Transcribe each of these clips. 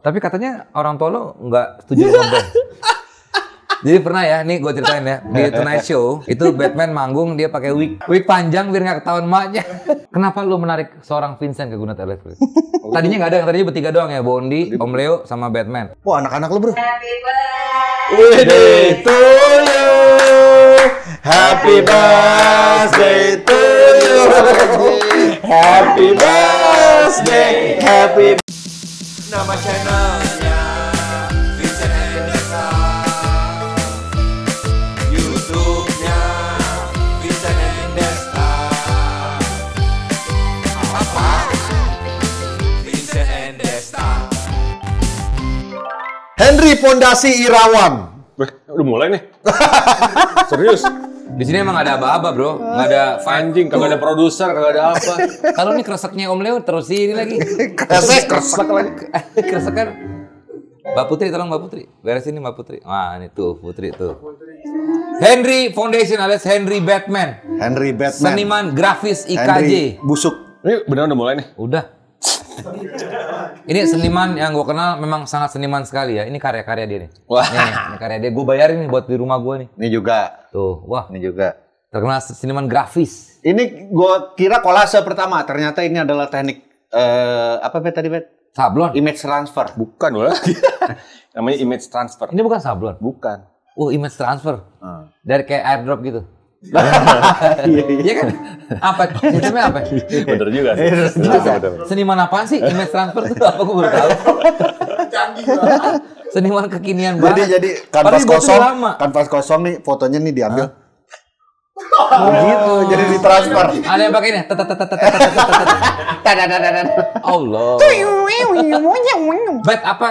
Tapi katanya orang tua lo nggak setuju sama Jadi pernah ya, nih gue ceritain ya di Tonight Show itu Batman manggung dia pakai wig wig panjang biar nggak ketahuan maknya. Kenapa lu menarik seorang Vincent ke Gunat Electric? Tadinya nggak ada, yang tadinya bertiga doang ya, Bondi, Om Leo sama Batman. Wah anak-anak lo bro. Happy birthday to you. Happy birthday to you. Happy birthday. Happy. Birthday. Nama channelnya Vincent Endesa Youtube-nya Vincent Endesa Apa? Vincent Endesa Henry Pondasi Irawan Weh, udah mulai nih Serius di sini emang ada apa-apa, bro, nggak ada oh. anjing, nggak ada produser, nggak ada apa. Kalau ini kereseknya Om Leo terus ini lagi. kresek, kresek lagi. kresek kan. Mbak Putri, tolong Mbak Putri, beres ini Mbak Putri. Wah ini tuh Putri tuh. Henry Foundation alias Henry Batman. Henry Batman. Seniman grafis IKJ. Henry busuk. Ini benar udah mulai nih. Udah ini seniman yang gue kenal memang sangat seniman sekali ya. Ini karya-karya dia nih. Wah. Nih, ini karya dia. Gue bayarin nih buat di rumah gue nih. Ini juga. Tuh, wah. Ini juga. Terkenal seniman grafis. Ini gue kira kolase pertama. Ternyata ini adalah teknik uh, apa bet tadi bet? Sablon. Image transfer. Bukan lah. Namanya image transfer. Ini bukan sablon. Bukan. Oh, image transfer. Hmm. Dari kayak airdrop gitu. Iya, iya. iya kan? Apa? Sistemnya apa? Bener juga sih. Iya, Seniman apa sih? Image transfer itu apa gue baru tahu. Canggih banget. Seniman kekinian banget. Jadi jadi kanvas kosong, kanvas kosong nih fotonya nih diambil. Oh, oh, gitu, jadi transfer. Ada yang pakai ini. Allah. Bet apa?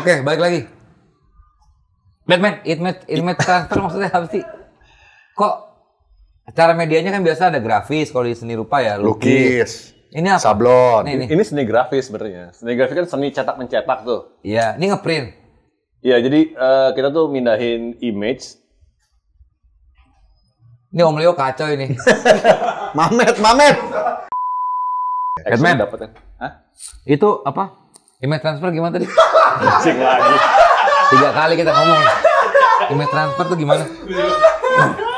Oke, balik lagi. Batman, Itmed, Itmed transfer maksudnya apa sih? Kok cara medianya kan biasa ada grafis kalau di seni rupa ya, lukis. lukis. Ini apa? Sablon. Ini, ini. ini seni grafis sebenarnya. Seni grafis kan seni cetak mencetak tuh. Iya, ini ngeprint. Iya, jadi uh, kita tuh mindahin image. Ini Om Leo kacau ini. mamet, mamet. Batman dapat Hah? Itu apa? Image transfer gimana tadi? Cing lagi. Tiga kali kita ngomong. Email transfer tuh gimana?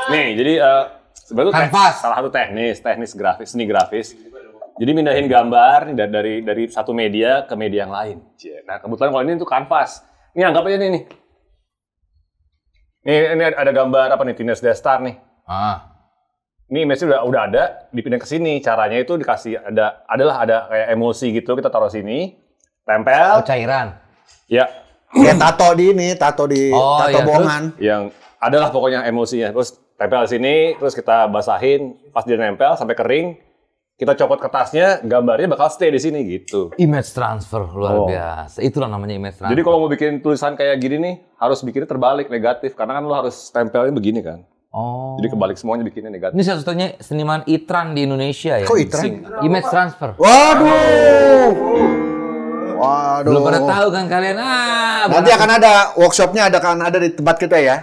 Nih, jadi uh, eh, sebetulnya salah satu teknis, teknis grafis, seni grafis. Jadi mindahin gambar dari dari dari satu media ke media yang lain. Nah, kebetulan kalau ini tuh kanvas. Ini anggap aja nih, nih. ini, ini ada gambar apa nih Tines Destar nih. Ah ini image udah udah ada dipindah ke sini caranya itu dikasih ada adalah ada kayak emosi gitu kita taruh sini tempel oh, cairan ya Ya tato di ini, tato di oh, iya, tato iya. bohongan. Terus, yang adalah pokoknya emosinya. Terus tempel di sini, terus kita basahin, pas dia nempel sampai kering, kita copot kertasnya, gambarnya bakal stay di sini gitu. Image transfer luar oh. biasa. Itulah namanya image transfer. Jadi kalau mau bikin tulisan kayak gini nih, harus bikinnya terbalik negatif karena kan lo harus tempelnya begini kan. Oh. Jadi kebalik semuanya bikinnya negatif. Ini satu-satunya seniman Itran di Indonesia ya. Kok Itran? Image transfer. Waduh. Oh. Waduh. Belum pernah tahu kan kalian. Ah, Nanti akan ada workshopnya ada kan ada di tempat kita ya.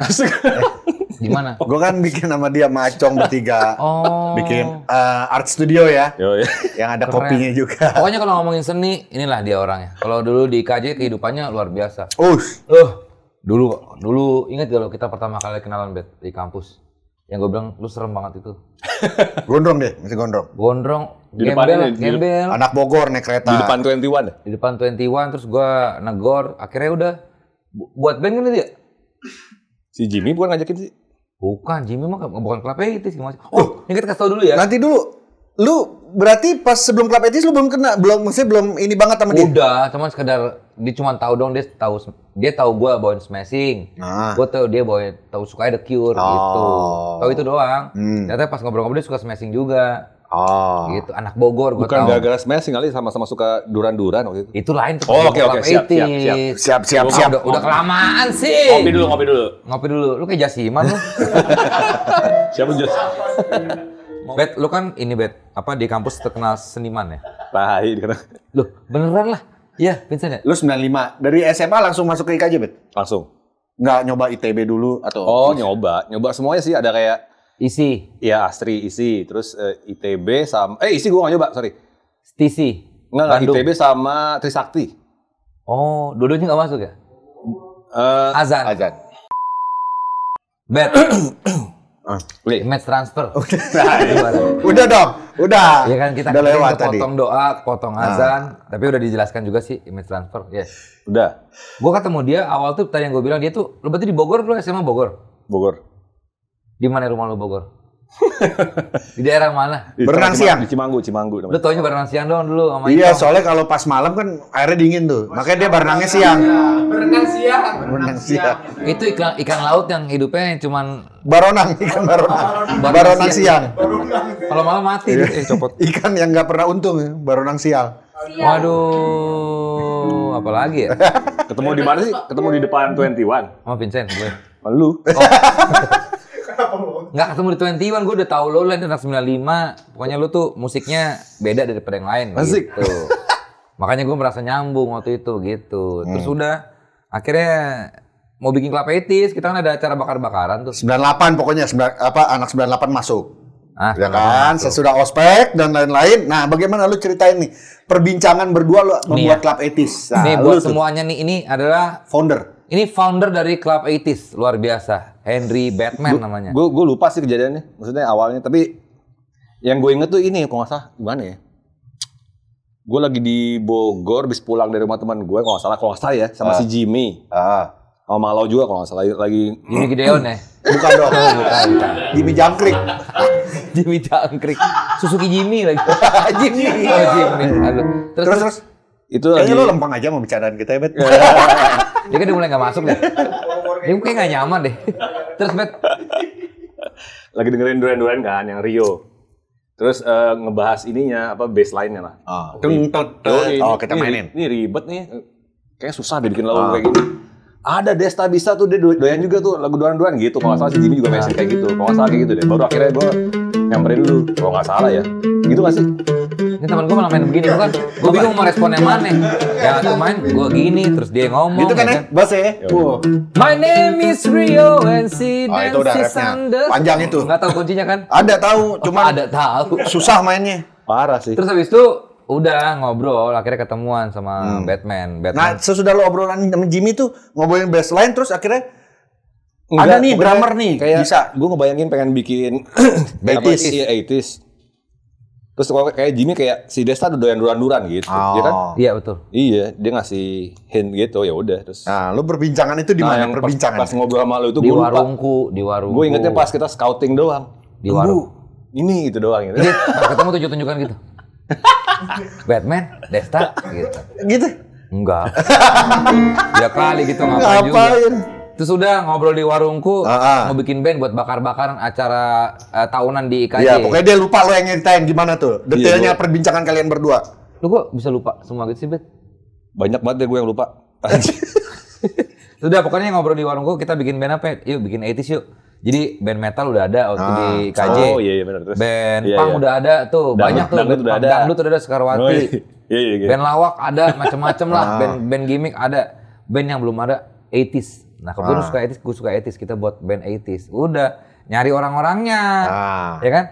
Di mana? Gue kan bikin sama dia macong bertiga. Oh. Bikin uh, art studio ya. Yo, yo. Yang ada Keren. kopinya juga. Pokoknya kalau ngomongin seni, inilah dia orangnya. Kalau dulu di KJ kehidupannya luar biasa. Uh. Uh. Dulu dulu ingat kalau kita pertama kali kenalan Bet di kampus yang gue bilang lu serem banget itu. gondrong deh, masih gondrong. Gondrong, di gembel, depan, gembel. Anak Bogor naik kereta. Di depan 21. Ya? Di depan 21 terus gue negor, akhirnya udah buat band kan dia. Si Jimmy bukan ngajakin sih. Bukan, Jimmy mah bukan klub itu sih. Oh, ini kita kasih tau dulu ya. Nanti dulu. Lu berarti pas sebelum klub etis lu belum kena, belum maksudnya belum ini banget sama dia. Udah, cuman sekedar dia cuma tahu dong dia tahu dia tahu gue bawain smashing nah. gue tahu dia bawain tahu suka ada cure oh. gitu tahu itu doang hmm. ternyata pas ngobrol-ngobrol dia suka smashing juga Oh. Gitu, anak Bogor gua Bukan gara-gara smashing kali sama-sama suka duran-duran waktu itu. Itu lain tuh. Oh, oke oke okay, siap, siap, siap, siap, siap, siap. Udah, udah kelamaan sih. Ngopi dulu, ngopi dulu. Ngopi dulu. Lu kayak Jasiman lu. Siapa Jas? bet, lu kan ini Bet, apa di kampus terkenal seniman ya? Tai karena. Loh, beneran lah Iya, Vincent ya? Lu 95. Dari SMA langsung masuk ke IKJ, Bet? Langsung. Nggak nyoba ITB dulu atau? Oh, bisa? nyoba. Nyoba semuanya sih. Ada kayak... Isi. Iya, Astri, Isi. Terus uh, eh, ITB sama... Eh, Isi gue nggak nyoba, sorry. Stisi. Nggak, nggak. ITB sama Trisakti. Oh, dua-duanya nggak masuk ya? Uh, Azan. Azan. Bet. Ah. Match transfer. Oh, nah, udah dong, udah. Ya kan kita udah lewat tadi. Potong doa, potong ah. azan, nah. tapi udah dijelaskan juga sih image transfer. Yes. Udah. Gue ketemu dia awal tuh tadi yang gue bilang dia tuh lu berarti di Bogor lu SMA Bogor. Bogor. Di mana rumah lu Bogor? di daerah mana? Berenang siang. Di Cimanggu, Cimanggu namanya. Lu taunya berenang siang dong, dulu sama Iya, soalnya kalau pas malam kan airnya dingin tuh. Oh, Makanya dia berenangnya kan siang. Berenang siang. Berenang siang. Itu ikan ikan laut yang hidupnya cuman baronang, ikan baronang. Baronang, baronang siang. siang. Kalau malam mati iya. eh copot. Ikan yang gak pernah untung, ya, baronang siang. siang. Waduh, apalagi ya? Ketemu di mana sih? Ketemu di depan 21. Oh, Vincent, gue. Lu. Oh. tahu Enggak ketemu di 21, gue udah tahu lo lain tentang 95. Pokoknya lo tuh musiknya beda daripada yang lain Asik. gitu. Makanya gue merasa nyambung waktu itu gitu. Hmm. Terus udah akhirnya mau bikin kelapa etis, kita kan ada acara bakar-bakaran tuh. 98 pokoknya, sembilan apa anak 98 masuk. Ah, ya kan, Saya sesudah ospek dan lain-lain. Nah, bagaimana lu ceritain nih perbincangan berdua lu membuat ya. klub etis. Nah, nih buat semuanya nih ini adalah founder ini founder dari Club 80s, luar biasa. Henry Batman namanya. Gue gue lupa sih kejadiannya, maksudnya awalnya. Tapi yang gue inget tuh ini, kok nggak salah gimana ya? Gue lagi di Bogor, bis pulang dari rumah teman gue, kok nggak salah, kalau nggak salah ya, sama ah. si Jimmy. Ah. Sama oh, malau juga kalau nggak salah, lagi... Jimmy Gideon ya? Bukan dong, oh, bukan. Jimmy Jangkrik. Jimmy Jangkrik. Suzuki Jimmy lagi. Jimmy. Oh, Jimmy. Aduh. Terus, terus, terus, itu Kayaknya lagi... lo lempang aja mau bercandaan kita ya, Bet. Dia kan udah mulai gak masuk deh. Dia mungkin gak nyaman deh. Terus Bet. Lagi dengerin Duren-Duren kan yang Rio. Terus uh, ngebahas ininya apa baseline-nya lah. Oh, oh, kita mainin. Ini, ini ribet nih. Kayak susah deh bikin lagu oh. kayak gini. Ada Desta bisa tuh dia doyan juga tuh lagu Duren-Duren gitu. Kalau salah si Jimmy juga mention kayak gitu. Kalau salah kayak gitu deh. Baru akhirnya gue nyamperin lu kalau nggak salah ya gitu gak sih ini teman gue malah main begini kan gue bingung mau respon yang mana ya tuh main gue gini terus dia ngomong gitu kan ya, ya? Kan? bos ya my name is Rio and si oh, ah, itu udah panjang itu nggak tahu kuncinya kan ada tahu cuma ada tahu susah mainnya parah sih terus habis itu udah ngobrol akhirnya ketemuan sama hmm. Batman. Nah, Batman. Nah sesudah lo obrolan sama Jimmy tuh ngobrolin baseline terus akhirnya Enggak, ada nih drummer nih kayak bisa gue ngebayangin pengen bikin betis ya 80 terus kalau kayak Jimmy kayak si Desta udah doyan duran-duran gitu iya kan? oh. ya kan iya betul iya dia ngasih hint gitu ya udah terus nah lu perbincangan itu di nah, mana nah, perbincangan pas, pas ngobrol sama lu itu di gua warungku lupa. di warung. gue ingetnya pas kita scouting doang di warung ini itu doang gitu iya, pas ketemu tujuh tunjukkan gitu Batman Desta gitu gitu enggak ya kali gitu ngapain, ngapain. juga Terus udah ngobrol di warungku, uh-huh. mau bikin band buat bakar-bakaran acara uh, tahunan di IKJ. Iya, pokoknya dia lupa lo yang nyeritain gimana tuh. Iya, Detailnya iya, perbincangan kalian berdua. Lu kok bisa lupa semua gitu sih, Bet? Banyak banget deh gue yang lupa. Sudah pokoknya ngobrol di warungku kita bikin band apa? Yuk bikin 80s yuk. Jadi band metal udah ada waktu ah. di KJ. Oh iya iya benar terus. Band iya, punk iya. udah ada tuh, dan, banyak tuh Dangdut band udah ada. Dangdut udah ada Sekarwati. Oh, iya, iya, iya. Band lawak ada macam-macam lah, ah. band band gimmick ada. Band yang belum ada 80s. Nah, kebetulan ah. suka etis, gue suka etis. Kita buat band etis. Udah nyari orang-orangnya, ah. ya kan?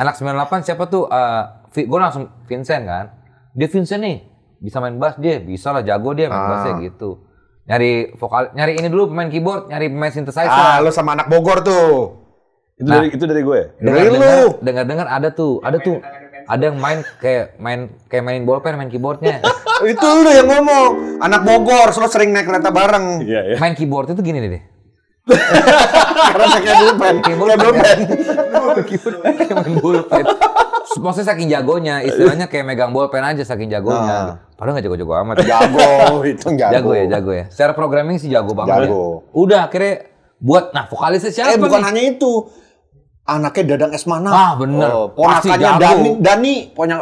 Anak 98 siapa tuh? Uh, eh, gue langsung Vincent kan. Dia Vincent nih, bisa main bass dia, bisa lah jago dia main ah. bassnya gitu. Nyari vokal, nyari ini dulu pemain keyboard, nyari pemain synthesizer. Ah, lo sama anak Bogor tuh. Itu nah, dari itu dari gue. Dari lu. Dengar-dengar ada tuh, ada tuh. Ada yang main kayak main kayak main bolpen, main keyboardnya. itu lu yang ngomong. Anak Bogor, selalu sering naik kereta bareng. Iya, iya. Main keyboard itu gini deh. Karena saya bulpen. Keyboard bulpen. main bulpen. Maksudnya saking jagonya, istilahnya kayak megang bolpen aja saking jagonya. Nah. Padahal gak jago-jago amat. Jago, itu jago. Jago ya, jago ya. Secara programming sih jago banget jago. ya. Udah, akhirnya buat, nah vokalisnya siapa eh, bukan nih? hanya itu anaknya Dadang Esmana. Ah, bener. Oh, ponakannya Dani, Dani,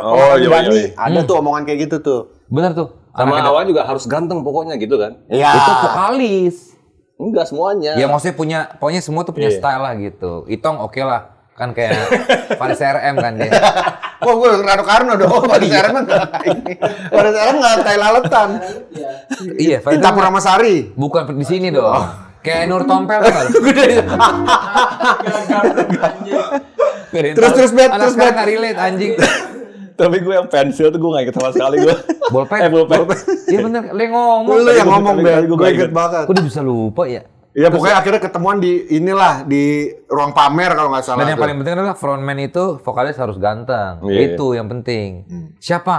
oh, iya, Iya, iya. Ada hmm. tuh omongan kayak gitu tuh benar tuh. anak awal juga harus ganteng pokoknya gitu kan. Iya. Itu vokalis. Enggak semuanya. Ya maksudnya punya, pokoknya semua tuh punya yeah. style lah gitu. Itong oke okay lah. Kan kayak Faris RM kan dia. Wah gue Rano Karno dong, oh, Faris iya. RM kan ini. Faris RM enggak kayak laletan. Iya, Faris Tapur Sari Bukan di sini dong. Kayak Nur Tompel kan. Terus terus bet, terus bet. Anak relate anjing. Tapi gue yang pensil tuh gue gak inget sama sekali gue. Bolpen? Eh, bolpen. Iya bener, lu yang ngomong. Lu yang ngomong, Ben. Gue inget banget. Gue udah bisa lupa ya? Iya pokoknya Terus, akhirnya ketemuan di inilah di ruang pamer kalau nggak salah. Dan yang tuh. paling penting adalah frontman itu vokalis harus ganteng. Yeah. Iya. Itu yang penting. Hmm. Siapa?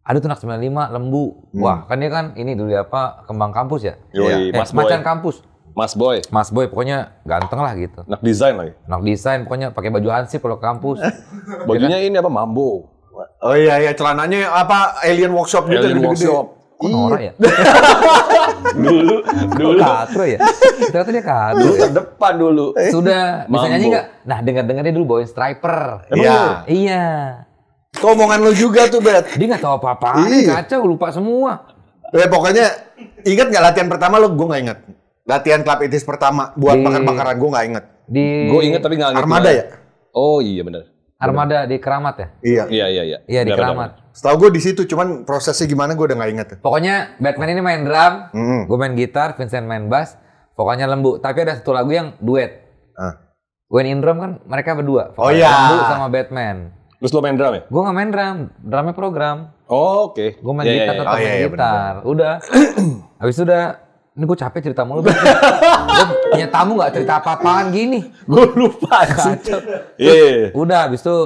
Ada tuh anak 95 Lembu. Hmm. Wah, kan dia kan ini dulu ya, apa Kembang Kampus ya? Iya, eh, Mas Macan Kampus. Mas Boy. Mas Boy pokoknya ganteng lah gitu. Nak desain lagi. Nak desain pokoknya pakai baju hansip kalau kampus. Bajunya ya kan? ini apa? Mambo. Oh iya iya celananya apa alien workshop gitu alien workshop. Kok Nora iya. ya? dulu dulu katro ya ternyata dia katro dulu terdepan dulu sudah bisa nyanyi nggak nah dengar dengarnya dulu bawain striper iya iya Komongan lo juga tuh, Bet. Dia nggak tahu apa-apa. Iya. Kacau, lupa semua. Eh pokoknya ingat nggak latihan pertama lo? Gue nggak inget. Latihan klub itis pertama buat di... bakar-bakaran gue nggak inget. Di... Gue inget tapi nggak inget. Armada ya? Oh iya benar. Armada di Keramat ya? Iya. Iya, iya, iya. Iya di Keramat. Setahu gue di situ, cuman prosesnya gimana gue udah gak inget. Pokoknya Batman ini main drum, mm gue main gitar, Vincent main bass, pokoknya lembu. Tapi ada satu lagu yang duet. Uh. When in drum kan mereka berdua. Oh iya. Lembu sama Batman. Terus lo main drum ya? Gue gak main drum, drumnya program. Oh, oke. Okay. Gue main yeah, iya, gitar, yeah, iya. oh, iya, main gitar. Udah. Habis itu udah ini gue capek cerita mulu. gue punya tamu nggak cerita apa-apaan gini. Gue lupa. Kacau. Yeah. Iya, iya. Udah, habis itu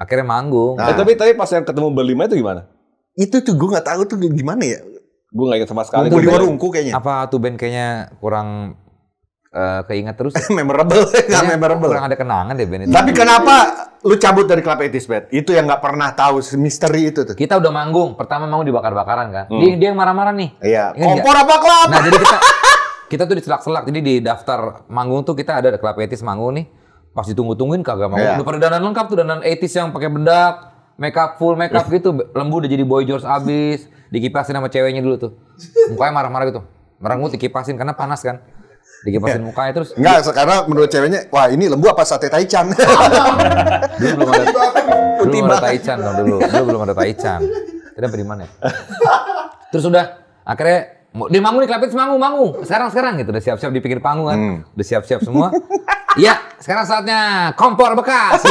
akhirnya manggung. Nah. Eh, tapi tapi pas yang ketemu berlima itu gimana? Itu tuh gue nggak tahu tuh gimana ya. Gue nggak ingat sama sekali. Gue di warungku kayaknya. Apa tuh band kayaknya kurang uh, keinget terus. Ya? memorable, nggak memorable. Kurang ada kenangan deh band itu. Tapi kenapa lu cabut dari klub etis bet itu yang nggak pernah tahu misteri itu tuh kita udah manggung pertama mau dibakar-bakaran kan hmm. dia, dia yang marah-marah nih iya Ini kompor apa klub nah jadi kita kita tuh diselak-selak jadi di daftar manggung tuh kita ada klub etis manggung nih pas ditunggu-tungguin kagak mau yeah. udah pada dandan lengkap tuh dandan etis yang pakai bedak make up full make up iya. gitu lembu udah jadi boy George abis dikipasin sama ceweknya dulu tuh mukanya marah-marah gitu merengut dikipasin karena panas kan dikipasin iya. mukanya terus enggak karena menurut ceweknya wah ini lembu apa sate taichan dulu belum ada dulu belum ada taichan dong dulu dulu belum ada taichan kita dari mana ya? terus udah akhirnya di mangu nih kelapit semangu mangu sekarang sekarang gitu udah siap-siap di pinggir panggung kan hmm. udah siap-siap semua iya sekarang saatnya kompor bekas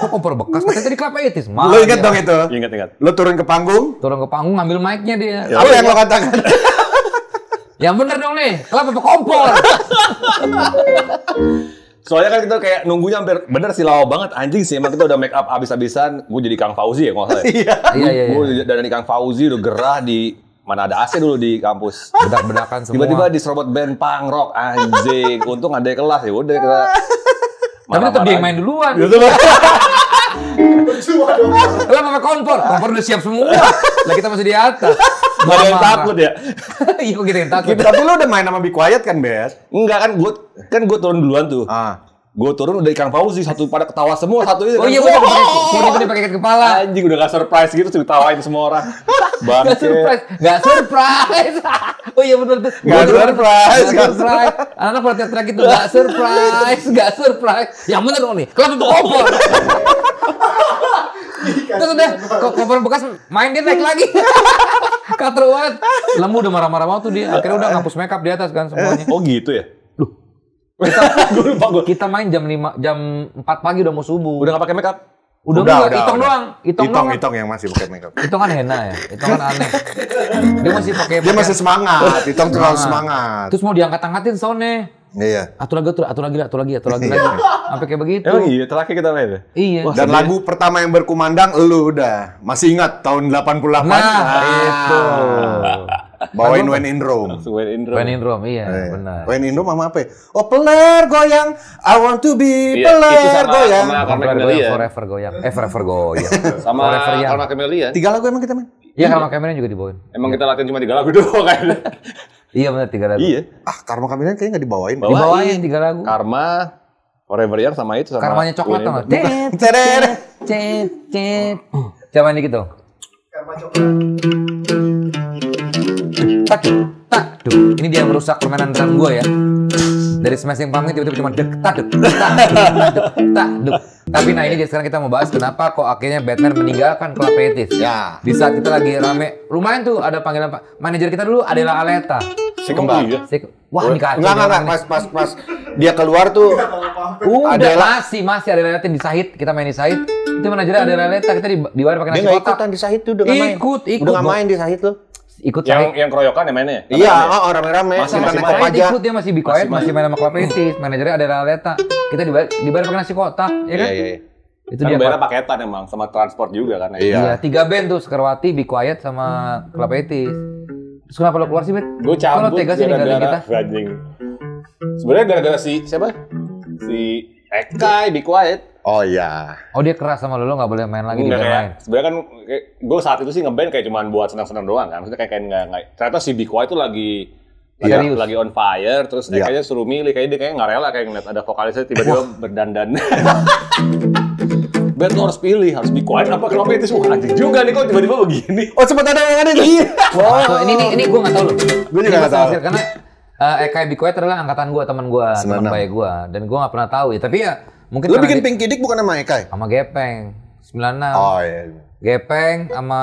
kok kompor bekas katanya tadi kelapa itu. lo inget ya. dong itu inget inget lo turun ke panggung turun ke panggung ngambil mic-nya dia apa yang lo katakan yang bener dong nih, kelapa apa kompor? Soalnya kan kita kayak nunggunya hampir bener sih lawa banget anjing sih emang kita udah make up abis-abisan gue jadi Kang Fauzi ya kalau ya? Iya. iya iya iya. Gue dan Kang Fauzi udah gerah di mana ada AC dulu di kampus. Bedak-bedakan semua. Tiba-tiba diserobot band punk rock anjing. Untung ada kelas ya udah kita Tapi tetap dia yang main duluan. Gitu iya, Lah pakai kompor, kompor udah siap semua. Lah kita masih di atas. Gak ada yang takut ya? Iya kok kita yang takut. Tapi lu udah main sama Be Quiet kan, Bes? Enggak kan gue kan gue turun duluan tuh. Ah. Gue turun udah ikan paus sih satu pada ketawa semua satu itu. Oh kan. iya, gue pakai pakai kepala. Anjing udah gak surprise gitu ketawain semua orang. gak surprise, gak surprise. oh iya benar tuh. Gak surprise, gak surprise. Anak pelatih terakhir gitu, gak surprise, gak surprise. Yang benar dong nih, kelas itu opor. Terus udah, kopor bekas main dia naik lagi. Katruan. Lemu udah marah-marah banget tuh dia. Akhirnya udah ngapus makeup di atas kan semuanya. Oh gitu ya? Kita, lupa gue. Kita main jam 5 jam 4 pagi udah mau subuh. Udah gak pakai makeup. Udah, udah, udah hitung doang. Hitung, hitung, doang. hitung yang masih pakai makeup. Hitung kan Hena ya, hitung kan aneh. Dia masih pakai. Dia masih semangat, hitung terlalu semangat. Terus mau diangkat-angkatin soalnya. Iya. Atur lagi, atur, atur lagi, atur lagi, atur lagi, lagi. Sampai kayak begitu. Emang iya, terakhir kita main ya? Iya. Wah, Dan sedih. lagu pertama yang berkumandang, lu udah. Masih ingat tahun 88? Nah, nah. itu. Bawain When kan in Rome. When in Rome. When in Rome, iya eh, benar. When in Rome sama apa? Ya? Oh peler goyang, I want to be iya, peler goyang. Sama Karma Forever goyang, eh forever goyang. sama forever Karma Tiga lagu emang kita main? Iya, iya. Karma Camelia juga dibawain. Emang iya. kita latihan cuma tiga lagu doang kan? iya benar tiga lagu. Iya. Ah Karma Camelia kayaknya nggak dibawain. Bawain. Dibawain tiga lagu. Karma, Forever Young sama itu sama. Karmanya coklat sama. Cet cet cet cet. Coba ini gitu. Karma coklat tak tak ini dia yang merusak permainan drum gue ya dari smashing pamit tiba-tiba cuma dek tak dek tak dek tapi nah ini dia sekarang kita mau bahas kenapa kok akhirnya Batman meninggalkan klub Petis ya di saat kita lagi rame lumayan tuh ada panggilan pak manajer kita dulu adalah Aleta si kembar oh, iya. si wah ini kacau enggak enggak pas pas pas dia keluar tuh Udah adalah, masih masih ada leletin di Sahid kita main di Sahid itu manajernya ada Aleta kita di di pakai nasi kotak. Dia ikutan di Sahid tuh udah main. Ikut ikut. Udah main di Sahid tuh ikut yang saya. yang keroyokan ya mainnya ya? iya ya? Oh, oh, rame-rame masih, masih, masih, masih ikut dia masih bikoet masih, masih main sama klub kritis manajernya ada Raleta kita dibayar dibayar pakai nasi kotak ya iya, kan iya, iya. itu kan dia bayar paketan emang sama transport juga kan ya? iya. iya, tiga band tuh Sekerwati Be Quiet sama klub kritis terus kenapa lo keluar sih bet gue cabut tega sih ninggalin kita sebenarnya gara-gara si siapa si Eka Be Quiet Oh iya. Oh dia keras sama lo, lo gak boleh main lagi Enggak, di band lain. Sebenarnya kan gue saat itu sih ngeband kayak cuman buat senang-senang doang kan. Maksudnya kayak kayak gak, gak, ternyata si Bikwa itu lagi lagi, lagi on fire terus yeah. kayaknya suruh milih kayaknya dia kayak nggak rela kayak ngeliat ada vokalisnya tiba-tiba berdandan. band harus pilih, harus bikuain apa kenapa itu semua anjing juga nih kok tiba-tiba begini. Oh sempat ada yang ada nih. Iya. wow. ini ini ini gue nggak tahu loh. Gue juga nggak tahu. Karena uh, Eka Bikuet adalah angkatan gue, teman gue, teman baik gue, dan gue nggak pernah tahu ya. Tapi ya Mungkin Lu bikin di... Pinky Dik bukan sama Eka Sama Gepeng. 96. Oh iya, iya. Gepeng sama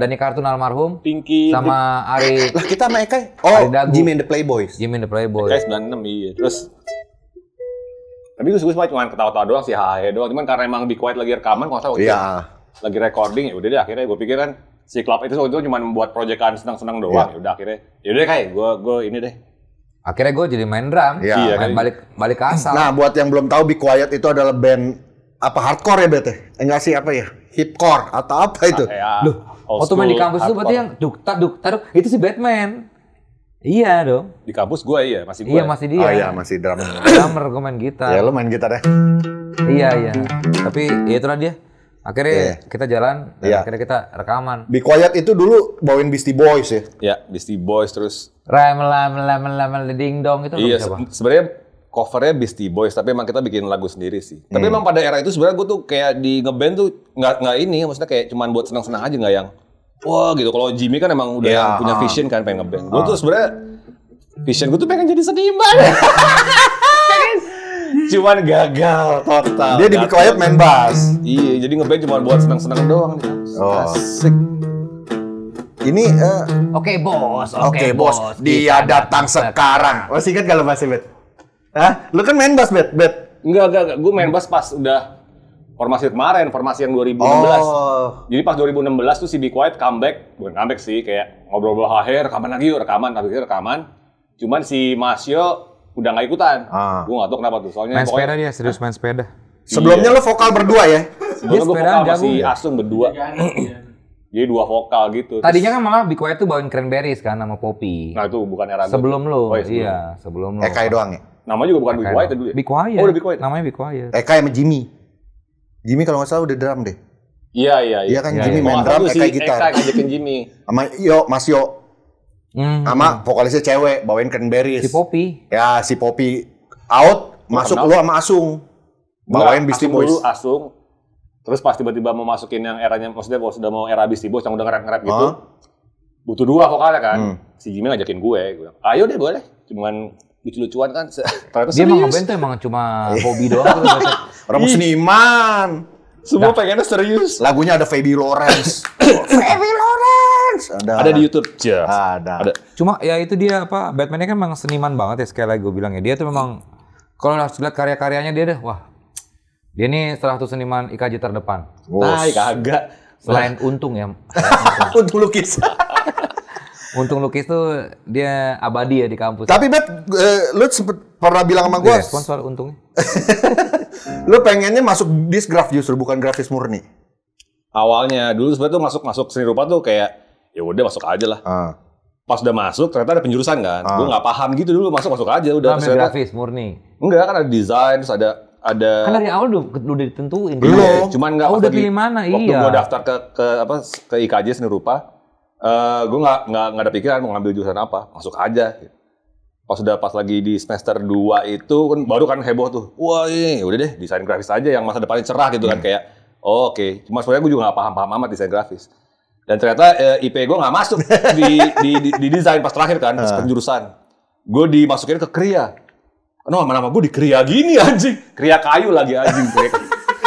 Dani Kartun almarhum. Pinky. Sama Ari. Eh, lah kita sama Eka. Oh, Jimmy and the Playboys. Jimmy and the Playboys. Eka 96 iya. Terus tapi gue sebenernya cuma ketawa-tawa doang sih, hahe doang. Cuman karena emang Big quiet lagi rekaman, kalau salah iya. yeah. lagi recording, ya udah deh akhirnya gue pikir kan si klub itu waktu itu cuma buat proyekan senang-senang doang. Yeah. Ya udah akhirnya, ya udah kayak gue gue ini deh Akhirnya gue jadi main drum, ya. main kan? balik balik ke asal. Nah, buat yang belum tahu Be Quiet itu adalah band apa hardcore ya bete? Eh, enggak sih apa ya? Hipcore atau apa ah, itu? Ah, Loh, waktu main di kampus hardcore. itu berarti yang duk tak duk taruk itu si Batman. Iya dong. Di kampus gue iya, masih gue. Iya, masih dia. Oh iya, masih drummer. drummer gue main gitar. Ya, lu main gitar ya. Iya, iya. Tapi ya itulah dia. Akhirnya yeah. kita jalan dan yeah. akhirnya kita rekaman. Be Quiet itu dulu bawain Beastie Boys ya. Ya, yeah, Beastie Boys terus Ramelam ding dong itu Iya, se sebenarnya covernya Beastie Boys tapi emang kita bikin lagu sendiri sih. Hmm. Tapi emang pada era itu sebenarnya gue tuh kayak di ngeband tuh nggak nggak ini maksudnya kayak cuman buat senang-senang aja nggak yang wah gitu. Kalau Jimmy kan emang udah yeah, punya uh. vision kan pengen ngeband. Gue tuh ah. sebenarnya vision gue tuh pengen jadi seniman. Cuman gagal total. Dia di Big Quiet main bass. Iya, jadi ngeband cuma buat senang-senang doang Oh. Asik. Ini uh, oke okay, bos, oke okay, bos. Dia datang sekarang. Masih ingat kalau masih bet? Hah? Lu kan main bass bet, bet. Enggak, enggak, enggak. Gue main bass pas udah formasi kemarin, formasi yang 2016. Oh. Jadi pas 2016 tuh si Be Quiet comeback, bukan comeback sih, kayak ngobrol-ngobrol akhir, rekaman lagi yuk, rekaman, tapi rekaman. Cuman si Masio udah nggak ikutan. Ah. Gue nggak tahu kenapa tuh. Soalnya main pokoknya, sepeda dia, serius main sepeda. Sebelumnya iya. lo vokal berdua ya? Sebelumnya iya, gue vokal sama si Asung berdua. Jadi dua vokal gitu. Tadinya kan malah Big itu tuh bawain Cranberries kan sama Poppy. Nah itu bukan era Sebelum lo. Oh, iya, iya, sebelum lo. Ekai doang ya? Namanya juga bukan Ekai Big ya dulu ya? Big ya. Oh udah Big Namanya Big White. Ya. Ekai sama Jimmy. Jimmy kalau nggak salah udah drum deh. Iya, iya, iya. Iya kan ya, Jimmy ya. main drum, Ekai gitar. Ekai ngajakin Jimmy. Sama Yo, Mas Yo. Hmm. Sama vokalisnya cewek, bawain Cranberries. Si Poppy. Ya, si Poppy out, Bukan masuk lu sama Asung. Bawain Beastie Boys. Dulu, Asung. Terus pas tiba-tiba mau masukin yang eranya, maksudnya kalau sudah mau era Beastie Boys yang udah ngerap-ngerap gitu. Huh? Butuh dua vokalnya kan. Hmm. Si Jimmy ngajakin gue, gue bilang, "Ayo deh, boleh." Cuman lucu-lucuan kan. Ternyata dia serius. emang ngeband tuh emang cuma hobi doang. Orang seniman. Semua nah. pengennya serius. Lagunya ada Feby Lawrence. Feby Lawrence. Netflix ada. Ada di YouTube. Yes. Ada. ada. Cuma ya itu dia apa Batman-nya kan memang seniman banget ya sekali lagi gue bilang ya. Dia tuh memang kalau harus lihat karya-karyanya dia deh, wah. Dia ini salah satu seniman IKJ terdepan. Nah, kagak. Selain untung ya. untung lukis. Untung lukis tuh dia abadi ya di kampus. Tapi Bet, eh, lu sempet pernah bilang sama gue. Yeah, sponsor untungnya. lu pengennya masuk disgraf justru bukan grafis murni. Awalnya dulu sebetulnya masuk masuk seni rupa tuh kayak ya udah masuk aja lah. Hmm. Pas udah masuk ternyata ada penjurusan kan. Hmm. Ah. Gue nggak paham gitu dulu masuk masuk aja udah. Nah, grafis murni. Enggak kan ada desain terus ada ada kan dari awal udah udah ditentuin belum iya, cuman nggak oh, udah pilih mana waktu iya waktu gue daftar ke ke apa ke IKJ seni rupa uh, eh, gue nggak nggak nggak ada pikiran mau ngambil jurusan apa masuk aja pas udah pas lagi di semester 2 itu kan baru kan heboh tuh wah ini iya, iya, udah deh desain grafis aja yang masa depannya cerah gitu kan hmm. kayak oh, oke okay. cuma sebenarnya gue juga nggak paham paham amat desain grafis dan ternyata eh, IP gue nggak masuk di, di, di, di desain pas terakhir kan, pas ah. penjurusan. Gue dimasukin ke kria No, nama-nama gue di kria gini anjing. kria kayu lagi anjing.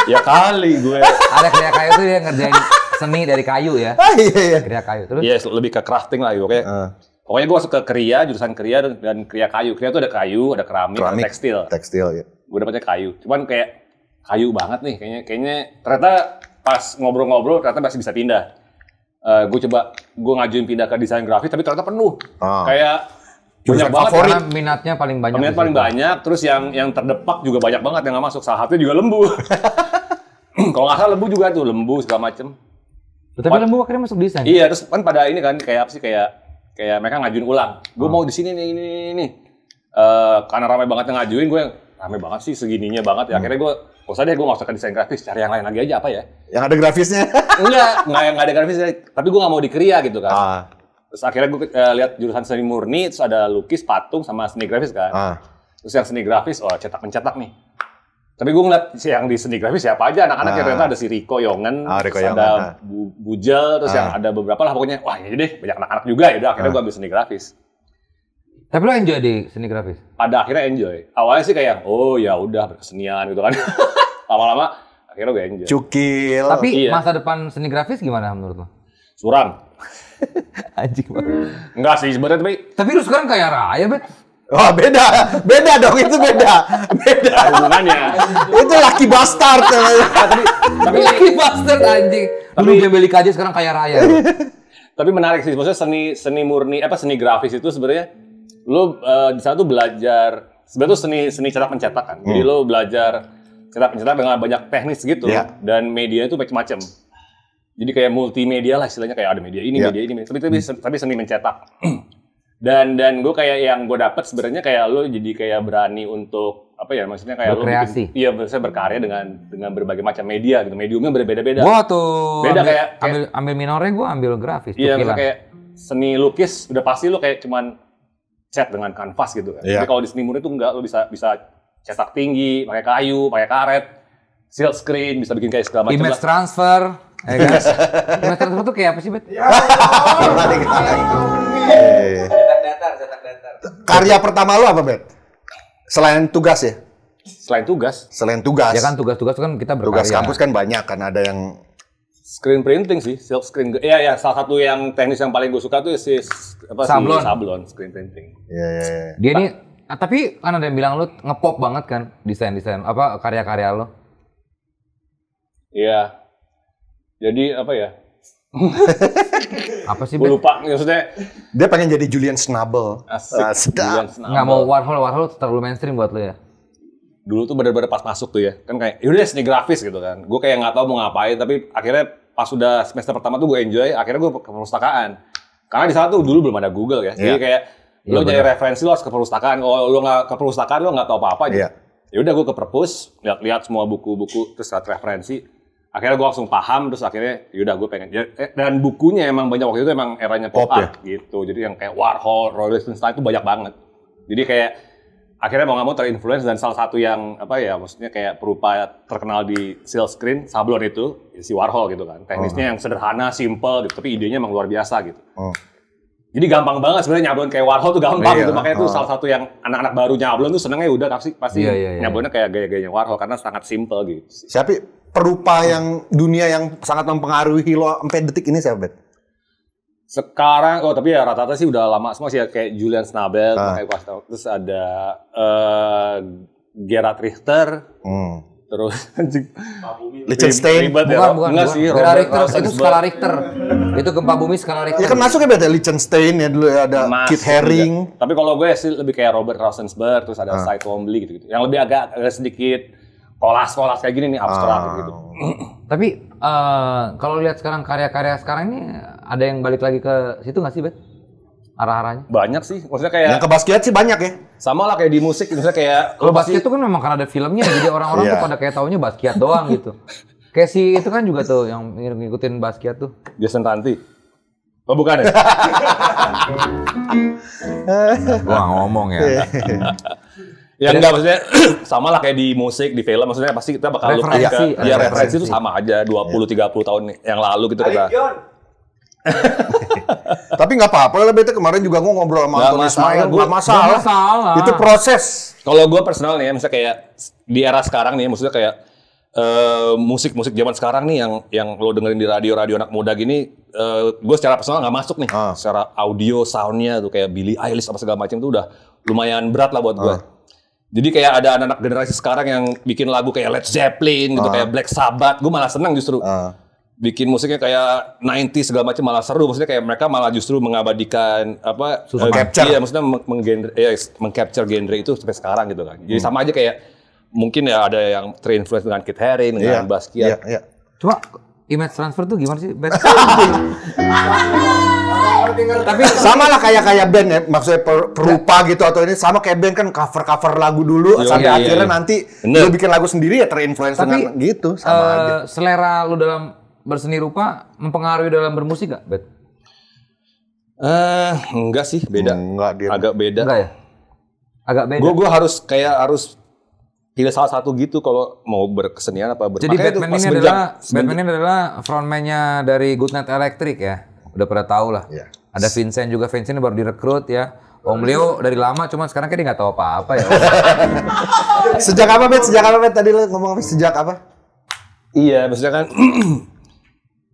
ya kali gue. Ada kria kayu tuh yang ngerjain seni dari kayu ya. Ah, iya, iya. kria kayu. Terus? Iya, yes, lebih ke crafting lah. Pokoknya, ah. pokoknya gue masuk ke kria, jurusan Kriya dan, dan Kriya kayu. Kriya tuh ada kayu, ada keramik, keramik ada tekstil. Tekstil, ya. Gue dapetnya kayu. Cuman kayak kayu banget nih. Kayaknya, kayaknya ternyata pas ngobrol-ngobrol ternyata masih bisa pindah uh, eh, gue coba gue ngajuin pindah ke desain grafis tapi ternyata penuh ah. kayak banyak banget favorit. Karena minatnya paling banyak minat paling banyak terus yang yang terdepak juga banyak banget yang nggak masuk sahatnya juga lembu kalau nggak salah lembu juga tuh lembu segala macem oh, tapi Pat, lembu akhirnya masuk desain iya terus kan pada ini kan kayak apa sih kayak kayak mereka ngajuin ulang gue ah. mau di sini nih ini ini, ini. Uh, karena ramai banget yang ngajuin gue yang ramai banget sih segininya banget ya hmm. akhirnya gue Gak usah deh, gue gak usah ke desain grafis, cari yang lain lagi aja apa ya. Yang ada grafisnya? enggak, enggak, gak ada grafisnya, tapi gue gak mau dikeria gitu kan. Ah. Terus akhirnya gue uh, lihat jurusan seni murni, terus ada lukis, patung, sama seni grafis kan. Ah. Terus yang seni grafis, oh cetak-mencetak nih. Tapi gue ngeliat yang di seni grafis siapa aja anak-anak ya, ah. ya ternyata ada si Riko Yongen, ah, Riko terus ada ah. Bu Bujel, terus ah. yang ada beberapa lah pokoknya. Wah ya deh banyak anak-anak juga ya udah akhirnya ah. gue ambil seni grafis. Tapi lo enjoy di seni grafis? Pada akhirnya enjoy. Awalnya sih kayak oh ya udah berkesenian gitu kan. lama-lama akhirnya gue enjoy. Cukil. Tapi iya. masa depan seni grafis gimana menurut lo? Suram. Anjing banget. Enggak sih sebenarnya tapi tapi lu sekarang kayak raya bet. Oh beda, beda dong itu beda, beda. hubungannya. itu laki bastard. tapi, tapi laki bastard anjing. Dulu beli aja sekarang kayak raya. tapi menarik sih, maksudnya seni seni murni apa seni grafis itu sebenarnya lu uh, di sana tuh belajar sebenarnya tuh seni seni cetak mencetak kan. Hmm. Jadi lu belajar cetak-cetak dengan banyak teknis gitu yeah. dan media itu macam-macam. Jadi kayak multimedia lah istilahnya kayak ada media ini, yeah. Ya. media ini, tapi tapi, hmm. tapi seni mencetak. dan dan gue kayak yang gue dapet sebenarnya kayak lo jadi kayak berani untuk apa ya maksudnya kayak berkreasi. lo bikin, iya saya berkarya dengan dengan berbagai macam media gitu mediumnya berbeda-beda gua tuh beda ambil, kayak, ambil kayak, ambil minornya gue ambil grafis iya kayak seni lukis udah pasti lo kayak cuman cat dengan kanvas gitu kan. Yeah. Tapi kalau di seni murni itu enggak lo bisa bisa cetak tinggi, pakai kayu, pakai karet, silk screen, bisa bikin kayak segala macam. Image lah. transfer, ya kan? Image transfer tuh kayak apa sih, Bet? Ya, iya. Karya pertama lo apa, Bet? Selain tugas ya? Selain tugas. Selain tugas. Ya kan tugas-tugas kan kita berkarya. Tugas kampus kan banyak kan ada yang screen printing sih, silk screen. Iya ya, salah satu yang teknis yang paling gue suka tuh si apa sablon. si sablon screen printing. Iya yeah, iya. Yeah, yeah. Dia ini Nah, tapi kan ada yang bilang lu ngepop banget kan desain-desain apa karya-karya lo. Iya. Jadi apa ya? apa sih? Gue lupa maksudnya. Dia pengen jadi Julian Snabel. Asik. Julian Snabel. Nggak mau Warhol, Warhol terlalu mainstream buat lo ya? Dulu tuh benar-benar pas masuk tuh ya. Kan kayak yaudah seni grafis gitu kan. Gue kayak nggak tahu mau ngapain tapi akhirnya pas sudah semester pertama tuh gue enjoy, akhirnya gue ke perpustakaan. Karena di sana tuh dulu belum ada Google ya. Jadi iya. kayak Iya, lo bener. jadi referensi lo harus ke perpustakaan. Kalau lo nggak ke perpustakaan lo nggak tahu apa-apa. Gitu. Iya. Ya udah gue ke perpus, lihat-lihat semua buku-buku terus lihat referensi. Akhirnya gue langsung paham terus akhirnya ya udah gue pengen ya, eh, dan bukunya emang banyak waktu itu emang eranya pop, pop art ya? gitu. Jadi yang kayak Warhol, Rolling Stone itu banyak banget. Jadi kayak akhirnya mau nggak mau terinfluence dan salah satu yang apa ya maksudnya kayak perupa terkenal di sales screen sablon itu si Warhol gitu kan teknisnya oh. yang sederhana simple gitu tapi idenya emang luar biasa gitu oh. Jadi gampang banget sebenarnya nyablon kayak Warhol tuh gampang iya. gitu. Makanya tuh oh. salah satu yang anak-anak baru nyablon tuh senengnya ya udah pasti pasti iya, iya, nyablonnya kayak gaya-gayanya Warhol karena sangat simple gitu. Siapa perupa yang dunia yang sangat mempengaruhi lo sampai detik ini siapa, Sekarang oh tapi ya rata-rata sih udah lama semua sih ya kayak Julian Snabel, ah. kayak Terus ada uh, eh, Gerard Richter, hmm terus Liechtenstein ya, ya, bukan, ya, bukan, enggak bukan. sih skala Richter itu skala Richter itu gempa bumi skala Richter ya kan masuk ya berarti Stein ya dulu ya, ada Mas, Kit iya. Haring juga. tapi kalau gue sih lebih kayak Robert Rosenberg terus ada ah. Cy Twombly gitu gitu yang lebih agak, agak sedikit kolas-kolas kayak gini nih abstrak ah. gitu tapi uh, kalau lihat sekarang karya-karya sekarang ini ada yang balik lagi ke situ nggak sih Bet? arah-arahnya? Banyak sih. Maksudnya kayak yang ke basket sih banyak ya. Sama lah kayak di musik misalnya kayak kalau basket itu kan memang karena ada filmnya jadi orang-orang yeah. tuh pada kayak taunya basket doang gitu. Kayak si itu kan juga tuh yang ngikutin basket tuh. Jason Tanti. Oh bukan ya? Nah, gua ngomong ya. Iya. Ya enggak maksudnya sama lah kayak di musik, di film maksudnya pasti kita bakal lupa ya, ya referensi itu sama aja dua puluh tiga puluh tahun yang lalu gitu kita. Tapi nggak apa-apa lah bete kemarin juga gue ngobrol sama Anton Ismail, nggak masalah. Gak masalah. Itu proses. Kalau gue personal nih, ya, misalnya kayak di era sekarang nih, maksudnya kayak eh, musik-musik zaman sekarang nih yang yang lo dengerin di radio-radio anak muda gini, uh, eh, gue secara personal nggak masuk nih. Uh. Secara audio, soundnya tuh kayak Billy Eilish apa segala macam tuh udah lumayan berat lah buat gue. Uh. Ah. Jadi kayak ada anak-anak generasi sekarang yang bikin lagu kayak Led Zeppelin gitu, uh. kayak Black Sabbath, gue malah seneng justru. Uh bikin musiknya kayak 90 segala macam malah seru maksudnya kayak mereka malah justru mengabadikan apa uh, eh, capture ya maksudnya menggenre ya mengcapture genre itu sampai sekarang gitu kan. Jadi hmm. sama aja kayak mungkin ya ada yang terinfluence dengan Kit Haring dengan yeah. Basquiat. Yeah, yeah. Cuma image transfer tuh gimana sih? Bad Tapi sama lah kayak kayak band ya, maksudnya per, perupa iya. gitu atau ini sama kayak band kan cover cover lagu dulu Yo, iya, sampai iya, iya, akhirnya nanti Bener. lu bikin lagu sendiri ya terinfluence dengan gitu sama uh, aja. Selera lu dalam berseni rupa mempengaruhi dalam bermusik gak, Bet? Eh, uh, enggak sih, beda. Enggak, dia. Agak beda. Enggak ya? Agak beda. Gue harus kayak harus pilih salah satu gitu kalau mau berkesenian apa ber. Jadi Batman ini adalah Batman ini adalah frontman-nya dari Good Night Electric ya. Udah pernah tau lah. Ya. Ada Vincent juga Vincent baru direkrut ya. Om Leo dari lama, cuman sekarang kayaknya dia nggak tahu apa-apa ya. sejak apa, Bet? Sejak apa, Bet? Tadi lo ngomong apa? Sejak apa? Iya, maksudnya kan